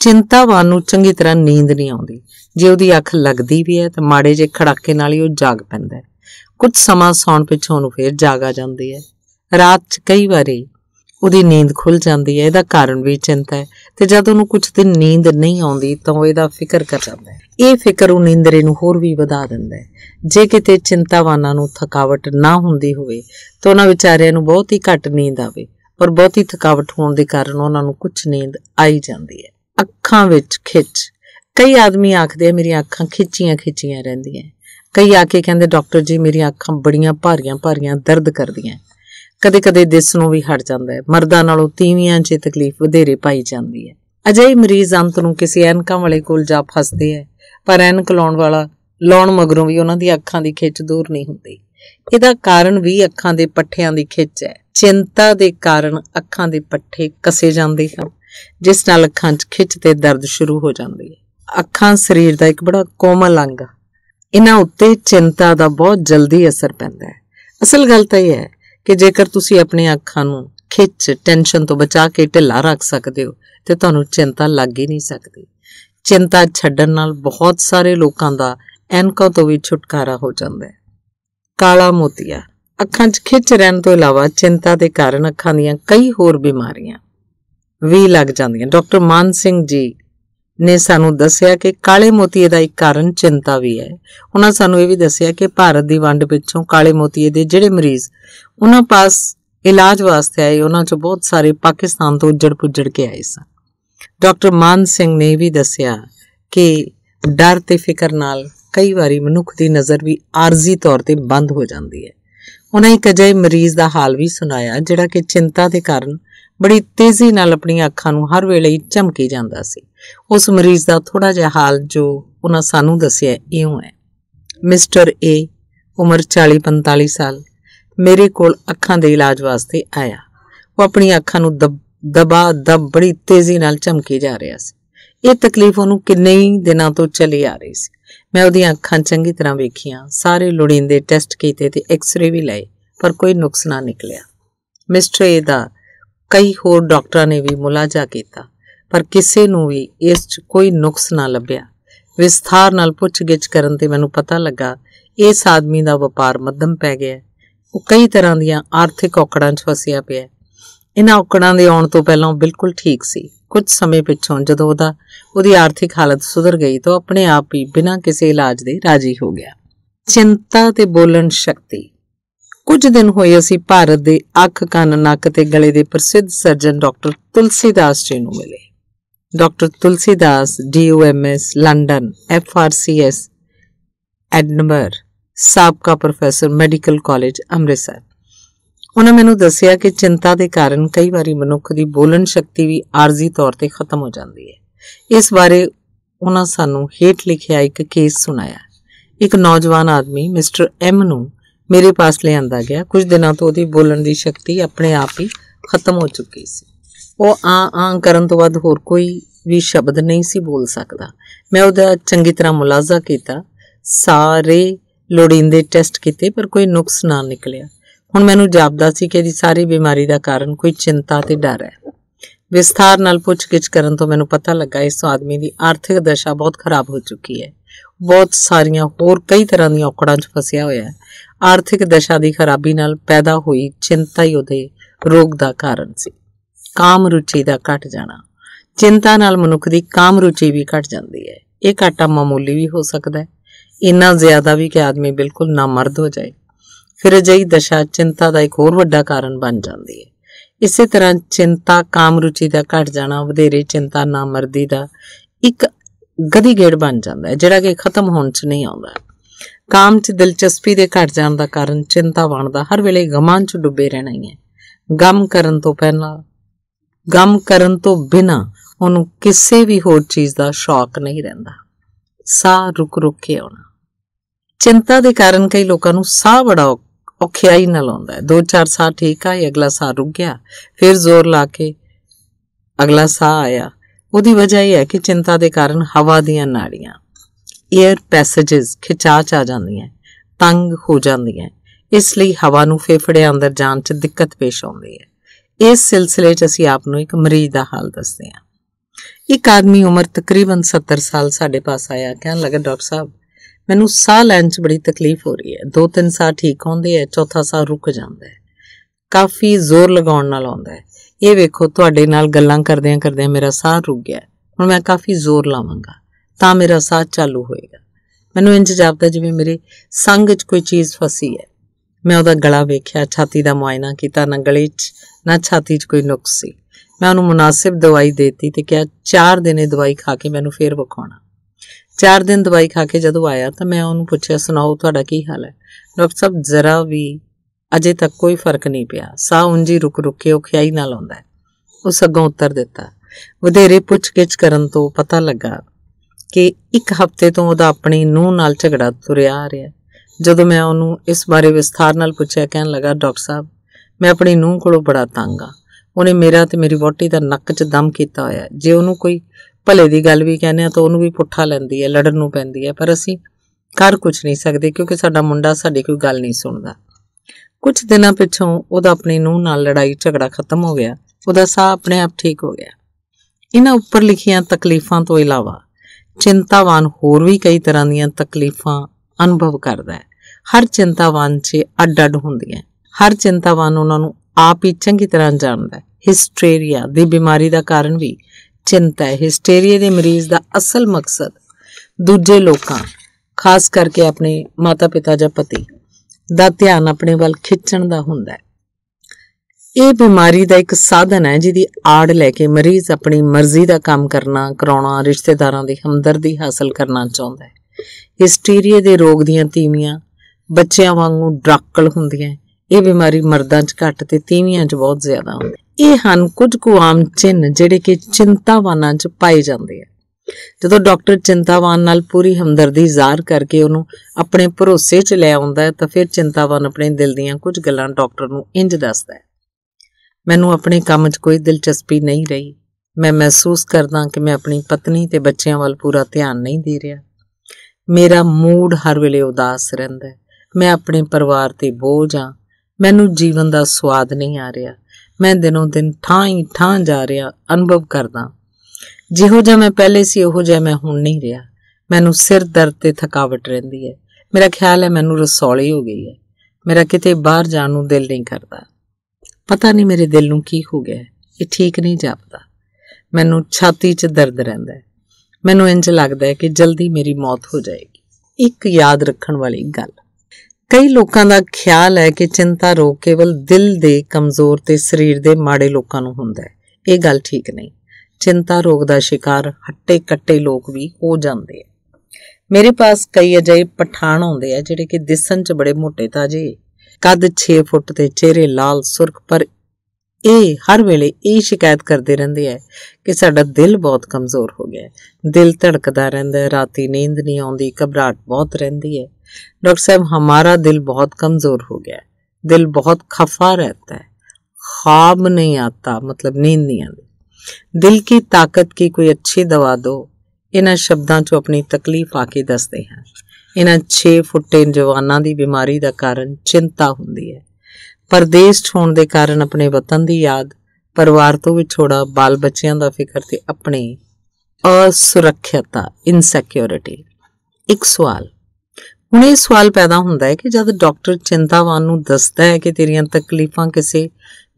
ਚਿੰਤਾਵਾਨ ਨੂੰ ਚੰਗੀ ਤਰ੍ਹਾਂ ਨੀਂਦ ਨਹੀਂ ਆਉਂਦੀ ਜੇ ਉਹਦੀ ਅੱਖ ਲੱਗਦੀ ਵੀ ਹੈ ਤਾਂ ਮਾੜੇ ਜੇ ਖੜਾਕੇ ਨਾਲ ਹੀ ਉਹ ਜਾਗ ਪੈਂਦਾ ਹੈ ਕੁਝ ਸਮਾਂ ਸੌਣ ਪਿੱਛੋਂ ਉਹਨੂੰ ਫੇਰ ਜਾਗ ਆ ਜਾਂਦੀ ਹੈ ਰਾਤ 'ਚ ਕਈ ਵਾਰੀ ਉਹਦੀ ਨੀਂਦ ਖੁੱਲ ਜਾਂਦੀ ਹੈ ਇਹਦਾ ਕਾਰਨ ਵੀ ਚਿੰਤਾ ਹੈ ਤੇ ਜਦ ਉਹਨੂੰ ਕੁਝ ਦਿਨ ਨੀਂਦ ਨਹੀਂ ਆਉਂਦੀ ਤਾਂ ਉਹ ਇਹਦਾ ਫਿਕਰ ਕਰ ਜਾਂਦਾ ਹੈ ਇਹ ਫਿਕਰ ਉਹ ਨੀਂਦਰੇ ਨੂੰ ਹੋਰ ਵੀ ਵਧਾ ਦਿੰਦਾ ਹੈ ਜੇ ਕਿਤੇ ਚਿੰਤਾਵਾਨਾਂ ਨੂੰ ਥਕਾਵਟ ਨਾ ਹੁੰਦੀ ਹੋਵੇ ਤਾਂ ਉਹਨਾਂ ਵਿਚਾਰਿਆਂ ਨੂੰ ਬਹੁਤ ਹੀ ਘੱਟ ਨੀਂਦ ਆਵੇ ਪਰ ਬਹੁਤੀ ਥਕਾਵਟ ਹੋਣ ਦੇ ਕਾਰਨ ਉਹਨਾਂ ਨੂੰ ਕੁਝ ਨੀਂਦ ਆਈ ਜਾਂਦੀ ਹੈ ਅੱਖਾਂ ਵਿੱਚ ਖਿੱਚ ਕਈ ਆਦਮੀ ਆਖਦੇ ਆ ਮੇਰੀਆਂ ਅੱਖਾਂ ਖਿੱਚੀਆਂ ਖਿੱਚੀਆਂ ਰਹਿੰਦੀਆਂ ਕਈ ਆ ਕੇ ਕਹਿੰਦੇ ਡਾਕਟਰ ਜੀ ਮੇਰੀਆਂ ਅੱਖਾਂ ਬੜੀਆਂ ਭਾਰੀਆਂ ਭਾਰੀਆਂ ਦਰਦ ਕਰਦੀਆਂ ਕਦੇ-ਕਦੇ ਦਿਸ ਨੂੰ ਵੀ ਹਟ ਜਾਂਦਾ ਹੈ ਮਰਦਾਂ ਨਾਲੋਂ ਤੀਵੀਆਂ 'ਚ ਤਕਲੀਫ ਵਧੇਰੇ ਪਾਈ ਜਾਂਦੀ ਹੈ ਅਜੇ ਮਰੀਜ਼ ਅੰਤ ਨੂੰ ਕਿਸੇ ਐਨਕਾਂ ਵਾਲੇ ਕੋਲ ਜਾ ਫਸਦੇ ਹੈ ਪਰ ਐਨਕ ਲਾਉਣ ਵਾਲਾ ਲਾਉਣ ਮਗਰੋਂ ਵੀ ਉਹਨਾਂ ਦੀ ਅੱਖਾਂ ਦੀ ਖਿੱਚ ਦੂਰ ਨਹੀਂ ਹੁੰਦੀ ਇਹਦਾ ਕਾਰਨ ਵੀ ਅੱਖਾਂ ਦੇ ਪੱਠਿਆਂ ਦੀ ਖਿੱਚ ਹੈ ਚਿੰਤਾ ਦੇ ਕਾਰਨ ਅੱਖਾਂ ਦੇ ਪੱਠੇ ਕਸੇ ਜਾਂਦੇ ਹਨ ਜਿਸ ਨਾਲ ਅੱਖਾਂ 'ਚ ਖਿੱਚ ਤੇ ਦਰਦ ਸ਼ੁਰੂ ਹੋ ਜਾਂਦੀ ਹੈ ਅੱਖਾਂ ਸਰੀਰ ਦਾ ਇੱਕ ਬੜਾ ਕੋਮਲ ਅੰਗ ਹੈ ਇਹਨਾਂ ਉੱਤੇ ਚਿੰਤਾ ਦਾ ਬਹੁਤ ਜਲਦੀ ਅਸਰ ਪੈਂਦਾ ਹੈ ਅਸਲ ਗੱਲ ਤਾਂ ਇਹ ਹੈ ਕਿ ਜੇਕਰ ਤੁਸੀਂ ਆਪਣੀਆਂ ਅੱਖਾਂ ਨੂੰ ਖਿੱਚ ਟੈਨਸ਼ਨ ਤੋਂ ਬਚਾ ਕੇ ਢਿੱਲਾ ਰੱਖ ਸਕਦੇ ਹੋ ਤੇ ਤੁਹਾਨੂੰ ਚਿੰਤਾ ਲੱਗ ਹੀ ਨਹੀਂ ਸਕਦੀ ਚਿੰਤਾ ਛੱਡਣ ਨਾਲ ਬਹੁਤ ਸਾਰੇ ਲੋਕਾਂ ਦਾ ਐਨਕਾਂ ਤੋਂ ਵੀ ਛੁਟਕਾਰਾ ਹੋ ਜਾਂਦਾ ਹੈ ਕਾਲਾ ਮੋਤੀਆ ਅੱਖਾਂ 'ਚ ਖਿੱਚ ਰਹਿਣ ਤੋਂ ਇਲਾਵਾ ਚਿੰਤਾ ਦੇ ਕਾਰਨ ਅੱਖਾਂ ਦੀਆਂ ਕਈ ਹੋਰ ਬਿਮਾਰੀਆਂ ਵੀ ਲੱਗ ਜਾਂਦੀਆਂ ਡਾਕਟਰ ਮਾਨ ਸਿੰਘ ਜੀ ਨੇ ਸਾਨੂੰ ਦੱਸਿਆ ਕਿ ਕਾਲੇ ਮੋਤੀਏ ਦਾ ਇੱਕ ਕਾਰਨ ਚਿੰਤਾ ਵੀ ਹੈ ਉਹਨਾਂ ਸਾਨੂੰ ਇਹ ਵੀ ਦੱਸਿਆ ਕਿ ਭਾਰਤ ਦੀ ਵੰਡ ਪਿੱਛੋਂ ਕਾਲੇ ਮੋਤੀਏ ਦੇ ਜਿਹੜੇ ਮਰੀਜ਼ ਉਹਨਾਂ ਪਾਸ ਇਲਾਜ ਵਾਸਤੇ ਆਏ ਉਹਨਾਂ 'ਚ ਬਹੁਤ ਸਾਰੇ ਪਾਕਿਸਤਾਨ ਤੋਂ ਉੱਜੜ ਪੁੱਜੜ ਕੇ ਆਏ ਸਨ ਡਾਕਟਰ ਮਾਨ ਸਿੰਘ ਨੇ ਵੀ ਦੱਸਿਆ ਕਿ ਡਰ ਤੇ ਫਿਕਰ ਨਾਲ ਕਈ ਵਾਰੀ ਮਨੁੱਖ ਦੀ ਨਜ਼ਰ ਵੀ ਆਰਜ਼ੀ ਤੌਰ ਤੇ ਬੰਦ ਹੋ ਜਾਂਦੀ ਹੈ ਉਹਨਾਂ ਇੱਕ ਅਜਿਹੇ ਮਰੀਜ਼ ਦਾ ਹਾਲ ਵੀ ਸੁਣਾਇਆ ਜਿਹੜਾ ਕਿ ਚਿੰਤਾ ਦੇ ਕਾਰਨ ਬੜੀ ਤੇਜ਼ੀ ਨਾਲ ਆਪਣੀਆਂ ਅੱਖਾਂ ਨੂੰ ਹਰ ਵੇਲੇ ਹੀ ਝਮਕੀ ਜਾਂਦਾ ਸੀ ਉਸ ਮਰੀਜ਼ ਦਾ ਥੋੜਾ ਜਿਹਾ ਹਾਲ ਜੋ ਉਹਨਾਂ ਸਾਨੂੰ ਦੱਸਿਆ ਇਉਂ ਹੈ ਮਿਸਟਰ ਏ ਉਮਰ 40-45 ਸਾਲ ਮੇਰੇ ਕੋਲ ਅੱਖਾਂ ਦੇ ਇਲਾਜ ਵਾਸਤੇ ਆਇਆ ਉਹ ਆਪਣੀ ਅੱਖਾਂ ਨੂੰ ਦਬਾ ਦਬ ਬੜੀ ਤੇਜ਼ੀ ਨਾਲ ਝਮਕੀ ਜਾ ਰਿਹਾ ਸੀ ਇਹ ਤਕਲੀਫ ਉਹਨੂੰ ਕਿੰਨੇ ਹੀ ਦਿਨਾਂ ਤੋਂ ਚੱਲੀ ਆ ਰਹੀ ਸੀ ਮੈਂ ਉਹਦੀਆਂ ਅੱਖਾਂ ਚੰਗੀ ਤਰ੍ਹਾਂ ਵੇਖੀਆਂ ਸਾਰੇ ਲੋੜੀਂਦੇ ਟੈਸਟ ਕੀਤੇ ਤੇ ਐਕਸ-ਰੇ ਵੀ ਲਏ ਪਰ ਕੋਈ ਨੁਕਸ ਨਾ ਨਿਕਲਿਆ ਮਿਸਟਰ ਏ ਦਾ ਕਈ ਹੋਰ ਡਾਕਟਰਾਂ ਨੇ ਵੀ ਮੁਲਾਜਾ ਕੀਤਾ ਪਰ ਕਿਸੇ ਨੂੰ ਵੀ ਇਸ 'ਚ ਕੋਈ ਨੁਕਸ ਨਾ ਲੱਭਿਆ ਵਿਸਥਾਰ ਨਾਲ ਪੁੱਛਗਿੱਛ ਕਰਨ ਤੇ ਮੈਨੂੰ ਪਤਾ ਲੱਗਾ ਇਸ ਆਦਮੀ ਦਾ ਵਪਾਰ ਮੱਧਮ ਪੈ ਗਿਆ ਉਹ ਕਈ ਤਰ੍ਹਾਂ ਦੀਆਂ ਆਰਥਿਕ ਔਕੜਾਂ 'ਚ ਫਸਿਆ ਪਿਆ ਇਹਨਾਂ ਔਕੜਾਂ ਦੇ ਆਉਣ ਤੋਂ ਪਹਿਲਾਂ ਬਿਲਕੁਲ ਠੀਕ ਸੀ ਕੁਝ ਸਮੇਂ ਪਿੱਛੋਂ ਜਦੋਂ ਉਹਦਾ ਉਹਦੀ ਆਰਥਿਕ ਹਾਲਤ ਸੁਧਰ ਗਈ ਤਾਂ ਆਪਣੇ ਆਪ ਹੀ ਬਿਨਾਂ ਕਿਸੇ ਇਲਾਜ ਦੇ ਰਾਜੀ ਹੋ ਗਿਆ ਚਿੰਤਾ ਤੇ ਬੋਲਣ ਸ਼ਕਤੀ ਕੁਝ ਦਿਨ ਹੋਏ ਅਸੀਂ ਭਾਰਤ ਦੇ ਅੱਖ ਕੰਨ ਨੱਕ ਤੇ ਗਲੇ ਦੇ ਪ੍ਰਸਿੱਧ ਸਰਜਨ ਡਾਕਟਰ ਤੁਲਸੀਦਾਸ ਜੀ ਨੂੰ ਮਿਲੇ doctor Tulsidas DUMS London FRCS Edinburgh ਸਾਬਕਾ ਪ੍ਰੋਫੈਸਰ ਮੈਡੀਕਲ ਕਾਲਜ ਅੰਮ੍ਰਿਤਸਰ ਉਹਨਾਂ ਮੈਨੂੰ ਦੱਸਿਆ ਕਿ ਚਿੰਤਾ ਦੇ ਕਾਰਨ ਕਈ ਵਾਰੀ ਮਨੁੱਖ ਦੀ ਬੋਲਣ ਸ਼ਕਤੀ ਵੀ ਆਰਜ਼ੀ ਤੌਰ ਤੇ ਖਤਮ ਹੋ ਜਾਂਦੀ ਹੈ ਇਸ ਬਾਰੇ ਉਹਨਾਂ ਸਾਨੂੰ ਹੇਠ ਲਿਖਿਆ ਇੱਕ ਕੇਸ ਸੁਣਾਇਆ ਇੱਕ ਨੌਜਵਾਨ ਆਦਮੀ ਮਿਸਟਰ ਐਮ ਨੂੰ ਮੇਰੇ ਪਾਸ ਲਿਆਂਦਾ ਗਿਆ ਕੁਝ ਦਿਨਾਂ ਤੋਂ ਉਹਦੀ ਬੋਲਣ ਦੀ ਸ਼ਕਤੀ ਆਪਣੇ ਆਪ ਹੀ ਖਤਮ ਹੋ ਚੁੱਕੀ ਸੀ ਉਹ ਆ ਆ ਕਰਨ ਤੋਂ ਬਾਅਦ ਹੋਰ ਕੋਈ ਵੀ ਸ਼ਬਦ ਨਹੀਂ ਸੀ ਬੋਲ ਸਕਦਾ ਮੈਂ ਉਹਦਾ ਚੰਗੀ ਤਰ੍ਹਾਂ ਮੁਲਾਜ਼ਾ ਕੀਤਾ ਸਾਰੇ ਲੋੜੀਂਦੇ ਟੈਸਟ ਕੀਤੇ ਪਰ ਕੋਈ ਨੁਕਸ ਨਾ ਨਿਕਲਿਆ ਹੁਣ ਮੈਨੂੰ ਜਾਪਦਾ ਸੀ ਕਿ ਇਹਦੀ ਸਾਰੀ ਬਿਮਾਰੀ ਦਾ ਕਾਰਨ ਕੋਈ ਚਿੰਤਾ ਤੇ ਡਰ ਹੈ ਵਿਸਥਾਰ ਨਾਲ ਪੁੱਛਗਿੱਛ ਕਰਨ ਤੋਂ ਮੈਨੂੰ ਪਤਾ ਲੱਗਾ ਇਸ ਆਦਮੀ ਦੀ ਆਰਥਿਕ ਦਸ਼ਾ ਬਹੁਤ ਖਰਾਬ ਹੋ ਚੁੱਕੀ ਹੈ ਬਹੁਤ ਸਾਰੀਆਂ ਹੋਰ ਕਈ ਤਰ੍ਹਾਂ ਦੀਆਂ ਔਕੜਾਂ 'ਚ ਫਸਿਆ ਹੋਇਆ ਹੈ ਆਰਥਿਕ ਦਸ਼ਾ ਦੀ ਖਰਾਬੀ ਨਾਲ ਪੈਦਾ ਹੋਈ ਚਿੰਤਾ ਹੀ ਉਹਦੇ ਰੋਗ ਦਾ ਕਾਰਨ ਸੀ ਕਾਮ ਰੁਚੀ ਦਾ ਘਟ ਜਾਣਾ ਚਿੰਤਾ ਨਾਲ ਮਨੁੱਖ ਦੀ ਕਾਮ ਰੁਚੀ ਵੀ ਘਟ ਜਾਂਦੀ ਹੈ ਇਹ ਘਾਟਾ ਮਾਮੂਲੀ ਵੀ ਹੋ ਸਕਦਾ ਹੈ ਇੰਨਾ ਜ਼ਿਆਦਾ ਵੀ ਕਿ ਆਦਮੀ ਬਿਲਕੁਲ ਨਾ ਮਰਦ ਹੋ ਜਾਏ ਫਿਰ ਅਜਿਹੀ ਦਸ਼ਾ ਚਿੰਤਾ ਦਾ ਇੱਕ ਹੋਰ ਵੱਡਾ ਕਾਰਨ ਬਣ ਜਾਂਦੀ ਹੈ ਇਸੇ ਤਰ੍ਹਾਂ ਚਿੰਤਾ ਕਾਮ ਰੁਚੀ ਦਾ ਘਟ ਜਾਣਾ ਵਧੇਰੇ ਚਿੰਤਾ ਨਾਮਰਦੀ ਦਾ ਇੱਕ ਗਦੀ ਗੇੜ ਬਣ ਜਾਂਦਾ ਹੈ ਜਿਹੜਾ ਕਿ ਖਤਮ ਹੋਣ 'ਚ ਨਹੀਂ ਆਉਂਦਾ ਕਾਮ 'ਚ ਦਿਲਚਸਪੀ ਦੇ ਘਟ ਜਾਣ ਦਾ ਕਾਰਨ ਚਿੰਤਾ ਬਣਦਾ ਹਰ ਵੇਲੇ ਗਮਾਂ 'ਚ ਡੁੱਬੇ ਰਹਿਣਾ ਹੀ ਹੈ ਗਮ ਕਰਨ ਤੋਂ ਪਹਿਲਾਂ ਗਮ ਕਰਨ ਤੋਂ ਬਿਨਾ ਉਹਨੂੰ ਕਿਸੇ ਵੀ ਹੋਰ ਚੀਜ਼ ਦਾ ਸ਼ੌਕ ਨਹੀਂ ਰਹਿੰਦਾ ਸਾਹ ਰੁਕ ਰੁਕ ਕੇ ਆਉਣਾ ਚਿੰਤਾ ਦੇ ਕਾਰਨ ਕਈ ਲੋਕਾਂ ਨੂੰ ਸਾਹ ਬੜਾ ਔਖਿਆ ਹੀ ਨਾਲ ਆਉਂਦਾ ਦੋ ਚਾਰ ਸਾਹ ਠੀਕ ਆ ਅਗਲਾ ਸਾਹ ਰੁਕ ਗਿਆ ਫਿਰ ਜ਼ੋਰ ਲਾ ਕੇ ਅਗਲਾ ਸਾਹ ਆਇਆ ਉਹਦੀ ਵਜ੍ਹਾ ਇਹ ਹੈ ਕਿ ਚਿੰਤਾ ਦੇ ਕਾਰਨ ਹਵਾ ਦੀਆਂ ਨਾੜੀਆਂ 에ਅਰ ਪੈਸੇजेस ਖਿਚਾਚ ਆ ਜਾਂਦੀਆਂ ਤੰਗ ਹੋ ਜਾਂਦੀਆਂ ਇਸ ਲਈ ਹਵਾ ਨੂੰ ਫੇਫੜੇ ਅੰਦਰ ਜਾਣ 'ਚ ਦਿੱਕਤ ਪੇਸ਼ ਆਉਂਦੀ ਹੈ ਇਸ ਸਿਲਸਿਲੇ 'ਚ ਅਸੀਂ ਆਪ ਨੂੰ ਇੱਕ ਮਰੀਜ਼ ਦਾ ਹਾਲ ਦੱਸਦੇ ਹਾਂ ਇੱਕ ਆਦਮੀ ਉਮਰ ਤਕਰੀਬਨ 70 ਸਾਲ ਸਾਡੇ ਪਾਸ ਆਇਆ ਕਹਿਣ ਲੱਗਾ ਡਾਕਟਰ ਸਾਹਿਬ ਮੈਨੂੰ ਸਾਹ ਲੈਣ 'ਚ ਬੜੀ ਤਕਲੀਫ ਹੋ ਰਹੀ ਹੈ ਦੋ ਤਿੰਨ ਸਾਹ ਠੀਕ ਆਉਂਦੇ ਆ ਚੌਥਾ ਸਾਹ ਰੁਕ ਜਾਂਦਾ ਹੈ ਕਾਫੀ ਜ਼ੋਰ ਲਗਾਉਣ ਨਾਲ ਆਉਂਦਾ ਹੈ ਇਹ ਵੇਖੋ ਤੁਹਾਡੇ ਨਾਲ ਗੱਲਾਂ ਕਰਦਿਆਂ ਕਰਦਿਆਂ ਮੇਰਾ ਸਾਹ ਰੁਕ ਗਿਆ ਹੁਣ ਮੈਂ ਕਾਫੀ ਜ਼ੋਰ ਲਾਵਾਂਗਾ ਤਾਂ ਮੇਰਾ ਸਾਹ ਚਾਲੂ ਹੋਏਗਾ ਮੈਨੂੰ ਇੰਜ ਜਾਪਦਾ ਜਿਵੇਂ ਮੇਰੇ ਸੰਗ 'ਚ ਕੋਈ ਚੀਜ਼ ਫਸੀ ਹੈ ਮੈਂ ਉਹਦਾ ਗਲਾ ਵੇਖਿਆ ਛਾਤੀ ਦਾ ਮੁਆਇਨਾ ਕੀਤਾ ਨਾ ਗਲੇ 'ਚ ਨਾ ਛਾਤੀ 'ਚ ਕੋਈ ਨੁਕਸ ਸੀ ਮੈਂ ਉਹਨੂੰ ਮੁਨਾਸਿਬ ਦਵਾਈ ਦਿੱਤੀ ਤੇ ਕਿਹਾ 4 ਦਿਨੇ ਦਵਾਈ ਖਾ ਕੇ ਮੈਨੂੰ ਫੇਰ ਵਿਖਾਉਣਾ ਚਾਰ ਦਿਨ ਦਵਾਈ ਖਾ ਕੇ ਜਦੋਂ ਆਇਆ ਤਾਂ ਮੈਂ ਉਹਨੂੰ ਪੁੱਛਿਆ ਸੁਣਾਓ ਤੁਹਾਡਾ ਕੀ ਹਾਲ ਹੈ ਡਾਕਟਰ ਸਾਹਿਬ ਜ਼ਰਾ ਵੀ ਅਜੇ ਤੱਕ ਕੋਈ ਫਰਕ ਨਹੀਂ ਪਿਆ ਸਾਹ ਉਂਝੀ ਰੁਕ ਰੁਕ ਕੇ ਉਖਿਆਈ ਨਾਲ ਆਉਂਦਾ ਉਹ ਸੱਗੋਂ ਉੱਤਰ ਦਿੱਤਾ ਵਧੇਰੇ ਪੁੱਛਗਿੱਛ ਕਰਨ ਤੋਂ ਪਤਾ ਲੱਗਾ ਕਿ ਇੱਕ ਹਫ਼ਤੇ ਤੋਂ ਉਹਦਾ ਆਪਣੀ ਨੂੰਹ ਨਾਲ ਝਗੜਾ ਤੁਰਿਆ ਆ ਰਿਹਾ ਜਦੋਂ ਮੈਂ ਉਹਨੂੰ ਇਸ ਬਾਰੇ ਵਿਸਥਾਰ ਨਾਲ ਪੁੱਛਿਆ ਕਹਿਣ ਲੱਗਾ ਡਾਕਟਰ ਸਾਹਿਬ ਮੈਂ ਆਪਣੀ ਨੂੰਹ ਕੋਲੋਂ ਬੜਾ ਤੰਗ ਆ ਉਹਨੇ ਮੇਰਾ ਤੇ ਮੇਰੀ ਵੋਟੀ ਦਾ ਨੱਕ 'ਚ ਦਮ ਕੀਤਾ ਹੋਇਆ ਜੇ ਉਹਨੂੰ ਕੋਈ ਭਲੇ ਦੀ ਗੱਲ ਵੀ ਕਹਿੰਦੇ ਆ ਤਾਂ ਉਹਨੂੰ ਵੀ ਪੁੱਠਾ ਲੈਂਦੀ ਹੈ ਲੜਨ ਨੂੰ ਪੈਂਦੀ ਹੈ ਪਰ ਅਸੀਂ ਕਰ ਕੁਝ ਨਹੀਂ ਸਕਦੇ ਕਿਉਂਕਿ ਸਾਡਾ ਮੁੰਡਾ ਸਾਡੀ ਕੋਈ ਗੱਲ ਨਹੀਂ ਸੁਣਦਾ ਕੁਝ ਦਿਨਾਂ ਪਿੱਛੋਂ ਉਹਦਾ ਆਪਣੀ ਨੂੰਹ ਨਾਲ ਲੜਾਈ ਝਗੜਾ ਖਤਮ ਹੋ ਗਿਆ ਉਹਦਾ ਸਾਹ ਆਪਣੇ ਆਪ ਠੀਕ ਹੋ ਗਿਆ ਇਹਨਾਂ ਉੱਪਰ ਲਿਖੀਆਂ ਤਕਲੀਫਾਂ ਤੋਂ ਇਲਾਵਾ ਚਿੰਤਾਵਾਨ ਹੋਰ ਵੀ ਕਈ ਤਰ੍ਹਾਂ ਦੀਆਂ ਤਕਲੀਫਾਂ ਅਨੁਭਵ ਕਰਦਾ ਹੈ ਹਰ ਚਿੰਤਾਵਾਨ 'ਚ ਅੱਡ-ਅੱਡ ਹੁੰਦੀਆਂ ਹਰ ਚਿੰਤਾਵਾਨ ਉਹਨਾਂ ਨੂੰ ਆਪ ਹੀ ਚੰਗੀ ਤਰ੍ਹਾਂ ਜਾਣਦਾ ਹੈ ਹਿਸਟਰੀਆ ਦੀ ਬਿਮਾਰੀ ਦਾ ਕਾਰਨ ਵੀ ਚਿੰਤਾ ਹੈ ਹਿਸਟੇਰੀਆ ਦੇ ਮਰੀਜ਼ ਦਾ ਅਸਲ ਮਕਸਦ ਦੂਜੇ ਲੋਕਾਂ ਖਾਸ ਕਰਕੇ ਆਪਣੇ ਮਾਤਾ-ਪਿਤਾ ਜਾਂ ਪਤੀ ਦਾ ਧਿਆਨ ਆਪਣੇ ਵੱਲ ਖਿੱਚਣ ਦਾ ਹੁੰਦਾ ਹੈ ਇਹ ਬਿਮਾਰੀ ਦਾ ਇੱਕ ਸਾਧਨ ਹੈ ਜਿਹਦੀ ਆੜ ਲੈ ਕੇ ਮਰੀਜ਼ ਆਪਣੀ ਮਰਜ਼ੀ ਦਾ ਕੰਮ ਕਰਨਾ ਕਰਾਉਣਾ ਰਿਸ਼ਤੇਦਾਰਾਂ ਦੀ ਹਮਦਰਦੀ ਹਾਸਲ ਕਰਨਾ ਚਾਹੁੰਦਾ ਹੈ ਹਿਸਟੀਰੀਆ ਦੇ ਰੋਗ ਦੀਆਂ ਤੀਵੀਆਂ ਬੱਚਿਆਂ ਵਾਂਗੂ ਡਰਾਕਲ ਹੁੰਦੀਆਂ ਇਹ ਬਿਮਾਰੀ ਮਰਦਾਂ 'ਚ ਘੱਟ ਤੇ ਤੀਵੀਆਂ 'ਚ ਬਹੁਤ ਜ਼ਿਆਦਾ ਹੁੰਦੀ ਇਹ ਹਨ ਕੁਝ ਕੁ ਆਮ ਚਿੰਨ ਜਿਹੜੇ ਕਿ ਚਿੰਤਾਵਾਨਾਂ 'ਚ ਪਾਏ ਜਾਂਦੇ ਆ ਜਦੋਂ ਡਾਕਟਰ ਚਿੰਤਾਵਾਨ ਨਾਲ ਪੂਰੀ ਹਮਦਰਦੀ ਜ਼ਾਹਰ ਕਰਕੇ ਉਹਨੂੰ ਆਪਣੇ ਭਰੋਸੇ 'ਚ ਲੈ ਆਉਂਦਾ ਹੈ ਤਾਂ ਫਿਰ ਚਿੰਤਾਵਾਨ ਆਪਣੇ ਦਿਲ ਦੀਆਂ ਕੁਝ ਗੱਲਾਂ ਡਾਕਟਰ ਨੂੰ ਇੰਜ ਦੱਸਦਾ ਹੈ ਮੈਨੂੰ ਆਪਣੇ ਕੰਮ 'ਚ ਕੋਈ ਦਿਲਚਸਪੀ ਨਹੀਂ ਰਹੀ ਮੈਂ ਮਹਿਸੂਸ ਕਰਦਾ ਕਿ ਮੈਂ ਆਪਣੀ ਪਤਨੀ ਤੇ ਬੱਚਿਆਂ ਵੱਲ ਪੂਰਾ ਧਿਆਨ ਨਹੀਂ ਦੇ ਰਿਹਾ ਮੇਰਾ ਮੂਡ ਹਰ ਵੇਲੇ ਉਦਾਸ ਰਹਿੰਦਾ ਹੈ ਮੈਂ ਆਪਣੇ ਪਰਿਵਾਰ ਤੇ ਬੋਝ ਆ ਮੈਨੂੰ ਜੀਵਨ ਦਾ ਸਵਾਦ ਨਹੀਂ ਆ ਰਿਹਾ ਮੈਂ ਦਿਨੋਂ ਦਿਨ ਠਾਂ ਹੀ ਠਾਂ ਜਾ ਰਿਹਾ ਅਨੁਭਵ ਕਰਦਾ ਜਿਹੋ ਜਿਹਾ ਮੈਂ ਪਹਿਲੇ ਸੀ ਉਹੋ ਜਿਹਾ ਮੈਂ ਹੁਣ ਨਹੀਂ ਰਿਹਾ ਮੈਨੂੰ ਸਿਰ ਦਰਦ ਤੇ ਥਕਾਵਟ ਰਹਿੰਦੀ ਹੈ ਮੇਰਾ ਖਿਆਲ ਹੈ ਮੈਨੂੰ ਰਸੌਲੀ ਹੋ ਗਈ ਹੈ ਮੇਰਾ ਕਿਤੇ ਬਾਹਰ ਜਾਣ ਨੂੰ ਦਿਲ ਨਹੀਂ ਕਰਦਾ ਪਤਾ ਨਹੀਂ ਮੇਰੇ ਦਿਲ ਨੂੰ ਕੀ ਹੋ ਗਿਆ ਇਹ ਠੀਕ ਨਹੀਂ ਜਾਪਦਾ ਮੈਨੂੰ ਛਾਤੀ 'ਚ ਦਰਦ ਰਹਿੰਦਾ ਹੈ ਮੈਨੂੰ ਇੰਜ ਲੱਗਦਾ ਹੈ ਕਿ ਜਲਦੀ ਮੇਰੀ ਮੌਤ ਹੋ ਜਾਏਗੀ ਇੱਕ ਯਾਦ ਰੱਖਣ ਵਾਲੀ ਗੱਲ ਕਈ ਲੋਕਾਂ ਦਾ ਖਿਆਲ ਹੈ ਕਿ ਚਿੰਤਾ ਰੋਗ ਕੇਵਲ ਦਿਲ ਦੇ ਕਮਜ਼ੋਰ ਤੇ ਸਰੀਰ ਦੇ ਮਾੜੇ ਲੋਕਾਂ ਨੂੰ ਹੁੰਦਾ ਹੈ ਇਹ ਗੱਲ ਠੀਕ ਨਹੀਂ ਚਿੰਤਾ ਰੋਗ ਦਾ ਸ਼ਿਕਾਰ ਹੱਟੇ ਕੱਟੇ ਲੋਕ ਵੀ ਹੋ ਜਾਂਦੇ ਆ ਮੇਰੇ ਪਾਸ ਕਈ ਅਜਿਹੇ ਪਠਾਨ ਹੁੰਦੇ ਆ ਜਿਹੜੇ ਕਿ ਦਿਸਣ 'ਚ ਬੜੇ ਮੋਟੇ ਤਾਜੇ ਕੱਦ 6 ਫੁੱਟ ਤੇ ਚਿਹਰੇ ਲਾਲ ਸੁਰਖ ਪਰ ਇਹ ਹਰ ਵੇਲੇ ਇਹ ਸ਼ਿਕਾਇਤ ਕਰਦੇ ਰਹਿੰਦੇ ਆ ਕਿ ਸਾਡਾ ਦਿਲ ਬਹੁਤ ਕਮਜ਼ੋਰ ਹੋ ਗਿਆ ਹੈ ਦਿਲ ਧੜਕਦਾ ਰਹਿੰਦਾ ਹੈ ਰਾਤੀ ਨੀਂਦ ਨਹੀਂ ਆਉਂਦੀ ਘਬਰਾਹਟ ਬਹੁਤ ਰਹਿੰਦੀ ਹੈ डॉक्टर साहब हमारा दिल बहुत कमज़ोर हो गया है दिल बहुत खफा रहता है ख्वाब नहीं आता मतलब नींद नहीं आती दिल की ताकत की कोई अच्छी दवा दो ਇਹਨਾਂ ਸ਼ਬਦਾਂ 'ਚੋਂ ਆਪਣੀ ਤਕਲੀਫ ਆ ਕੇ ਦੱਸਦੇ ਹਨ ਇਹਨਾਂ 6 ਫੁੱਟੇ ਜਵਾਨਾਂ ਦੀ ਬਿਮਾਰੀ ਦਾ ਕਾਰਨ ਚਿੰਤਾ ਹੁੰਦੀ ਹੈ ਪਰਦੇਸ ਛੋਣ ਦੇ ਕਾਰਨ ਆਪਣੇ ਵਤਨ ਦੀ ਯਾਦ ਪਰਿਵਾਰ ਤੋਂ ਵਿਛੋੜਾ ਬਾਲ ਬੱਚਿਆਂ ਦਾ ਫਿਕਰ ਤੇ ਆਪਣੀ ਅਸੁਰੱਖਿਅਤਾ ਇਨਸੈਕਿਉਰਿਟੀ ਇੱਕ ਸਵਾਲ ਹੁਣ ਇਹ ਸਵਾਲ ਪੈਦਾ ਹੁੰਦਾ ਹੈ ਕਿ ਜਦ ਡਾਕਟਰ ਚਿੰਤਾਵਾਨ ਨੂੰ ਦੱਸਦਾ ਹੈ ਕਿ ਤੇਰੀਆਂ ਤਕਲੀਫਾਂ ਕਿਸੇ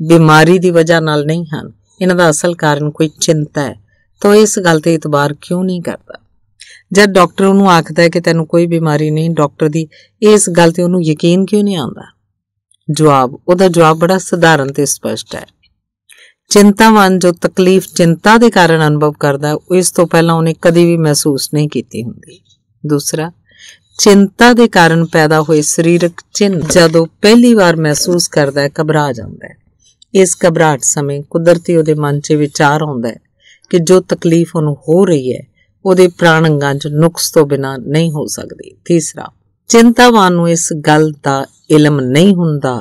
ਬਿਮਾਰੀ ਦੀ ਵਜ੍ਹਾ ਨਾਲ ਨਹੀਂ ਹਨ ਇਹਨਾਂ ਦਾ ਅਸਲ ਕਾਰਨ ਕੋਈ ਚਿੰਤਾ ਹੈ ਤਾਂ ਇਸ ਗੱਲ ਤੇ ਇਤਬਾਰ ਕਿਉਂ ਨਹੀਂ ਕਰਦਾ ਜਦ ਡਾਕਟਰ ਉਹਨੂੰ ਆਖਦਾ ਹੈ ਕਿ ਤੈਨੂੰ ਕੋਈ ਬਿਮਾਰੀ ਨਹੀਂ ਡਾਕਟਰ ਦੀ ਇਸ ਗੱਲ ਤੇ ਉਹਨੂੰ ਯਕੀਨ ਕਿਉਂ ਨਹੀਂ ਆਉਂਦਾ ਜਵਾਬ ਉਹਦਾ ਜਵਾਬ ਬੜਾ ਸਧਾਰਨ ਤੇ ਸਪਸ਼ਟ ਹੈ ਚਿੰਤਾਵਾਨ ਜੋ ਤਕਲੀਫ ਚਿੰਤਾ ਦੇ ਕਾਰਨ ਅਨੁਭਵ ਕਰਦਾ ਇਸ ਤੋਂ ਪਹਿਲਾਂ ਉਹਨੇ ਕਦੀ ਵੀ ਮਹਿਸੂਸ ਨਹੀਂ ਕੀਤੀ ਹੁੰਦੀ ਦੂਸਰਾ ਚਿੰਤਾ ਦੇ ਕਾਰਨ ਪੈਦਾ ਹੋਏ ਸਰੀਰਕ ਚਿੰਨ ਜਦੋਂ ਪਹਿਲੀ ਵਾਰ ਮਹਿਸੂਸ ਕਰਦਾ ਹੈ ਘਬਰਾ ਜਾਂਦਾ ਹੈ ਇਸ ਘਬਰਾਹਟ ਸਮੇਂ ਕੁਦਰਤੀ ਉਹਦੇ ਮਨ 'ਚ ਵਿਚਾਰ ਆਉਂਦਾ ਹੈ ਕਿ ਜੋ ਤਕਲੀਫ ਉਹਨੂੰ ਹੋ ਰਹੀ ਹੈ ਉਹਦੇ ਪ੍ਰਾਣ ਅੰਗਾਂ 'ਚ ਨੁਕਸ ਤੋਂ ਬਿਨਾ ਨਹੀਂ ਹੋ ਸਕਦੀ ਤੀਸਰਾ ਚਿੰਤਾਵਾਨ ਨੂੰ ਇਸ ਗੱਲ ਦਾ ਇਲਮ ਨਹੀਂ ਹੁੰਦਾ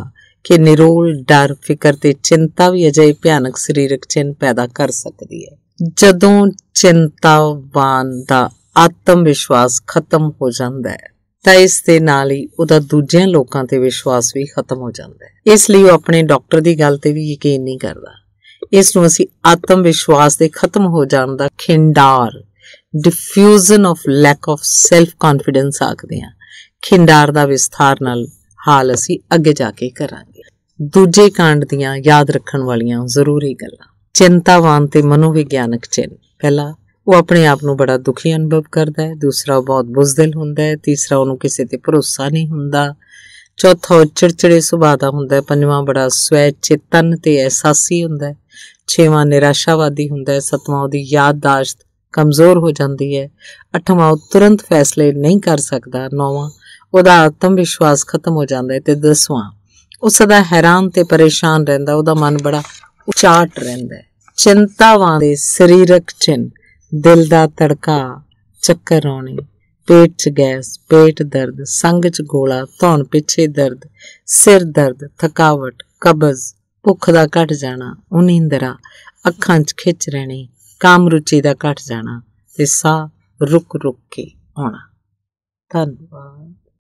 ਕਿ ਨਿਰੋਲ ਡਰ ਫਿਕਰ ਤੇ ਚਿੰਤਾ ਵੀ ਅਜੇ ਭਿਆਨਕ ਸਰੀਰਕ ਚਿੰਨ ਪੈਦਾ ਕਰ ਸਕਦੀ ਹੈ ਜਦੋਂ ਚਿੰਤਾਵਾਨ ਦਾ ਆਤਮਵਿਸ਼ਵਾਸ ਖਤਮ ਹੋ ਜਾਂਦਾ ਹੈ ਤਾਂ ਇਸ ਦੇ ਨਾਲ ਹੀ ਉਹਦਾ ਦੂਜਿਆਂ ਲੋਕਾਂ ਤੇ ਵਿਸ਼ਵਾਸ ਵੀ ਖਤਮ ਹੋ ਜਾਂਦਾ ਹੈ ਇਸ ਲਈ ਉਹ ਆਪਣੇ ਡਾਕਟਰ ਦੀ ਗੱਲ ਤੇ ਵੀ ਯਕੀਨ ਨਹੀਂ ਕਰਦਾ ਇਸ ਨੂੰ ਅਸੀਂ ਆਤਮ ਵਿਸ਼ਵਾਸ ਦੇ ਖਤਮ ਹੋ ਜਾਣ ਦਾ ਖਿੰਡਾਰ diffusion of lack of self confidence ਆਖਦੇ ਹਾਂ ਖਿੰਡਾਰ ਦਾ ਵਿਸਥਾਰ ਨਾਲ ਹਾਲ ਅਸੀਂ ਅੱਗੇ ਜਾ ਕੇ ਕਰਾਂਗੇ ਦੂਜੇ ਕਾਂਡ ਦੀਆਂ ਯਾਦ ਰੱਖਣ ਵਾਲੀਆਂ ਜ਼ਰੂਰੀ ਗੱਲਾਂ ਚਿੰਤਾਵਾਨ ਤੇ ਮਨੋਵਿਗਿਆਨਕ ਚਿੰਨ ਪਹਿਲਾ ਉਹ ਆਪਣੇ ਆਪ ਨੂੰ ਬੜਾ ਦੁਖੀ ਅਨੁਭਵ ਕਰਦਾ ਹੈ ਦੂਸਰਾ ਉਹ ਬਹੁਤ ਬੁਜ਼ਦਿਲ ਹੁੰਦਾ ਹੈ ਤੀਸਰਾ ਉਹਨੂੰ ਕਿਸੇ ਤੇ ਭਰੋਸਾ ਨਹੀਂ ਹੁੰਦਾ ਚੌਥਾ ਉਹ ਚਿੜਚਿੜੇ ਸੁਭਾਅ ਦਾ ਹੁੰਦਾ ਹੈ ਪੰਜਵਾਂ ਬੜਾ ਸਵੈ ਚੇਤਨ ਤੇ ਅਹਿਸਾਸੀ ਹੁੰਦਾ ਹੈ ਛੇਵਾਂ ਨਿਰਾਸ਼ਾਵਾਦੀ ਹੁੰਦਾ ਹੈ ਸਤਵਾਂ ਉਹਦੀ ਯਾਦਦਾਸ਼ਤ ਕਮਜ਼ੋਰ ਹੋ ਜਾਂਦੀ ਹੈ ਅੱਠਵਾਂ ਉਹ ਤੁਰੰਤ ਫੈਸਲੇ ਨਹੀਂ ਕਰ ਸਕਦਾ ਨੌਵਾਂ ਉਹਦਾ ਆਤਮ ਵਿਸ਼ਵਾਸ ਖਤਮ ਹੋ ਜਾਂਦਾ ਹੈ ਤੇ ਦਸਵਾਂ ਉਹ ਸਦਾ ਹੈਰਾਨ ਤੇ ਪਰੇਸ਼ਾਨ ਰਹਿੰਦਾ ਉਹਦਾ ਮਨ ਬੜਾ ਉਚਾਟ ਰਹਿੰਦਾ ਹੈ ਚਿੰਤਾਵਾਂ ਦੇ ਸਰੀਰਕ ਚਿੰਨ ਦਿਲ ਦਾ ਧੜਕਾ ਚੱਕਰ ਆਉਣੇ ਪੇਟ 'ਚ ਗੈਸ ਪੇਟ ਦਰਦ ਸੰਗ 'ਚ ਗੋਲਾ ਧੌਣ ਪਿੱਛੇ ਦਰਦ ਸਿਰ ਦਰਦ ਥਕਾਵਟ ਕਬਜ਼ ਭੁੱਖ ਦਾ ਘਟ ਜਾਣਾ ਉਨੀਂਦਰਾ ਅੱਖਾਂ 'ਚ ਖਿੱਚ ਰਹਿਣੀ ਕਾਮ ਰੁਚੀ ਦਾ ਘਟ ਜਾਣਾ ਤੇ ਸਾਹ ਰੁਕ ਰੁਕ ਕੇ ਆਉਣਾ ਧੰਨਵਾਦ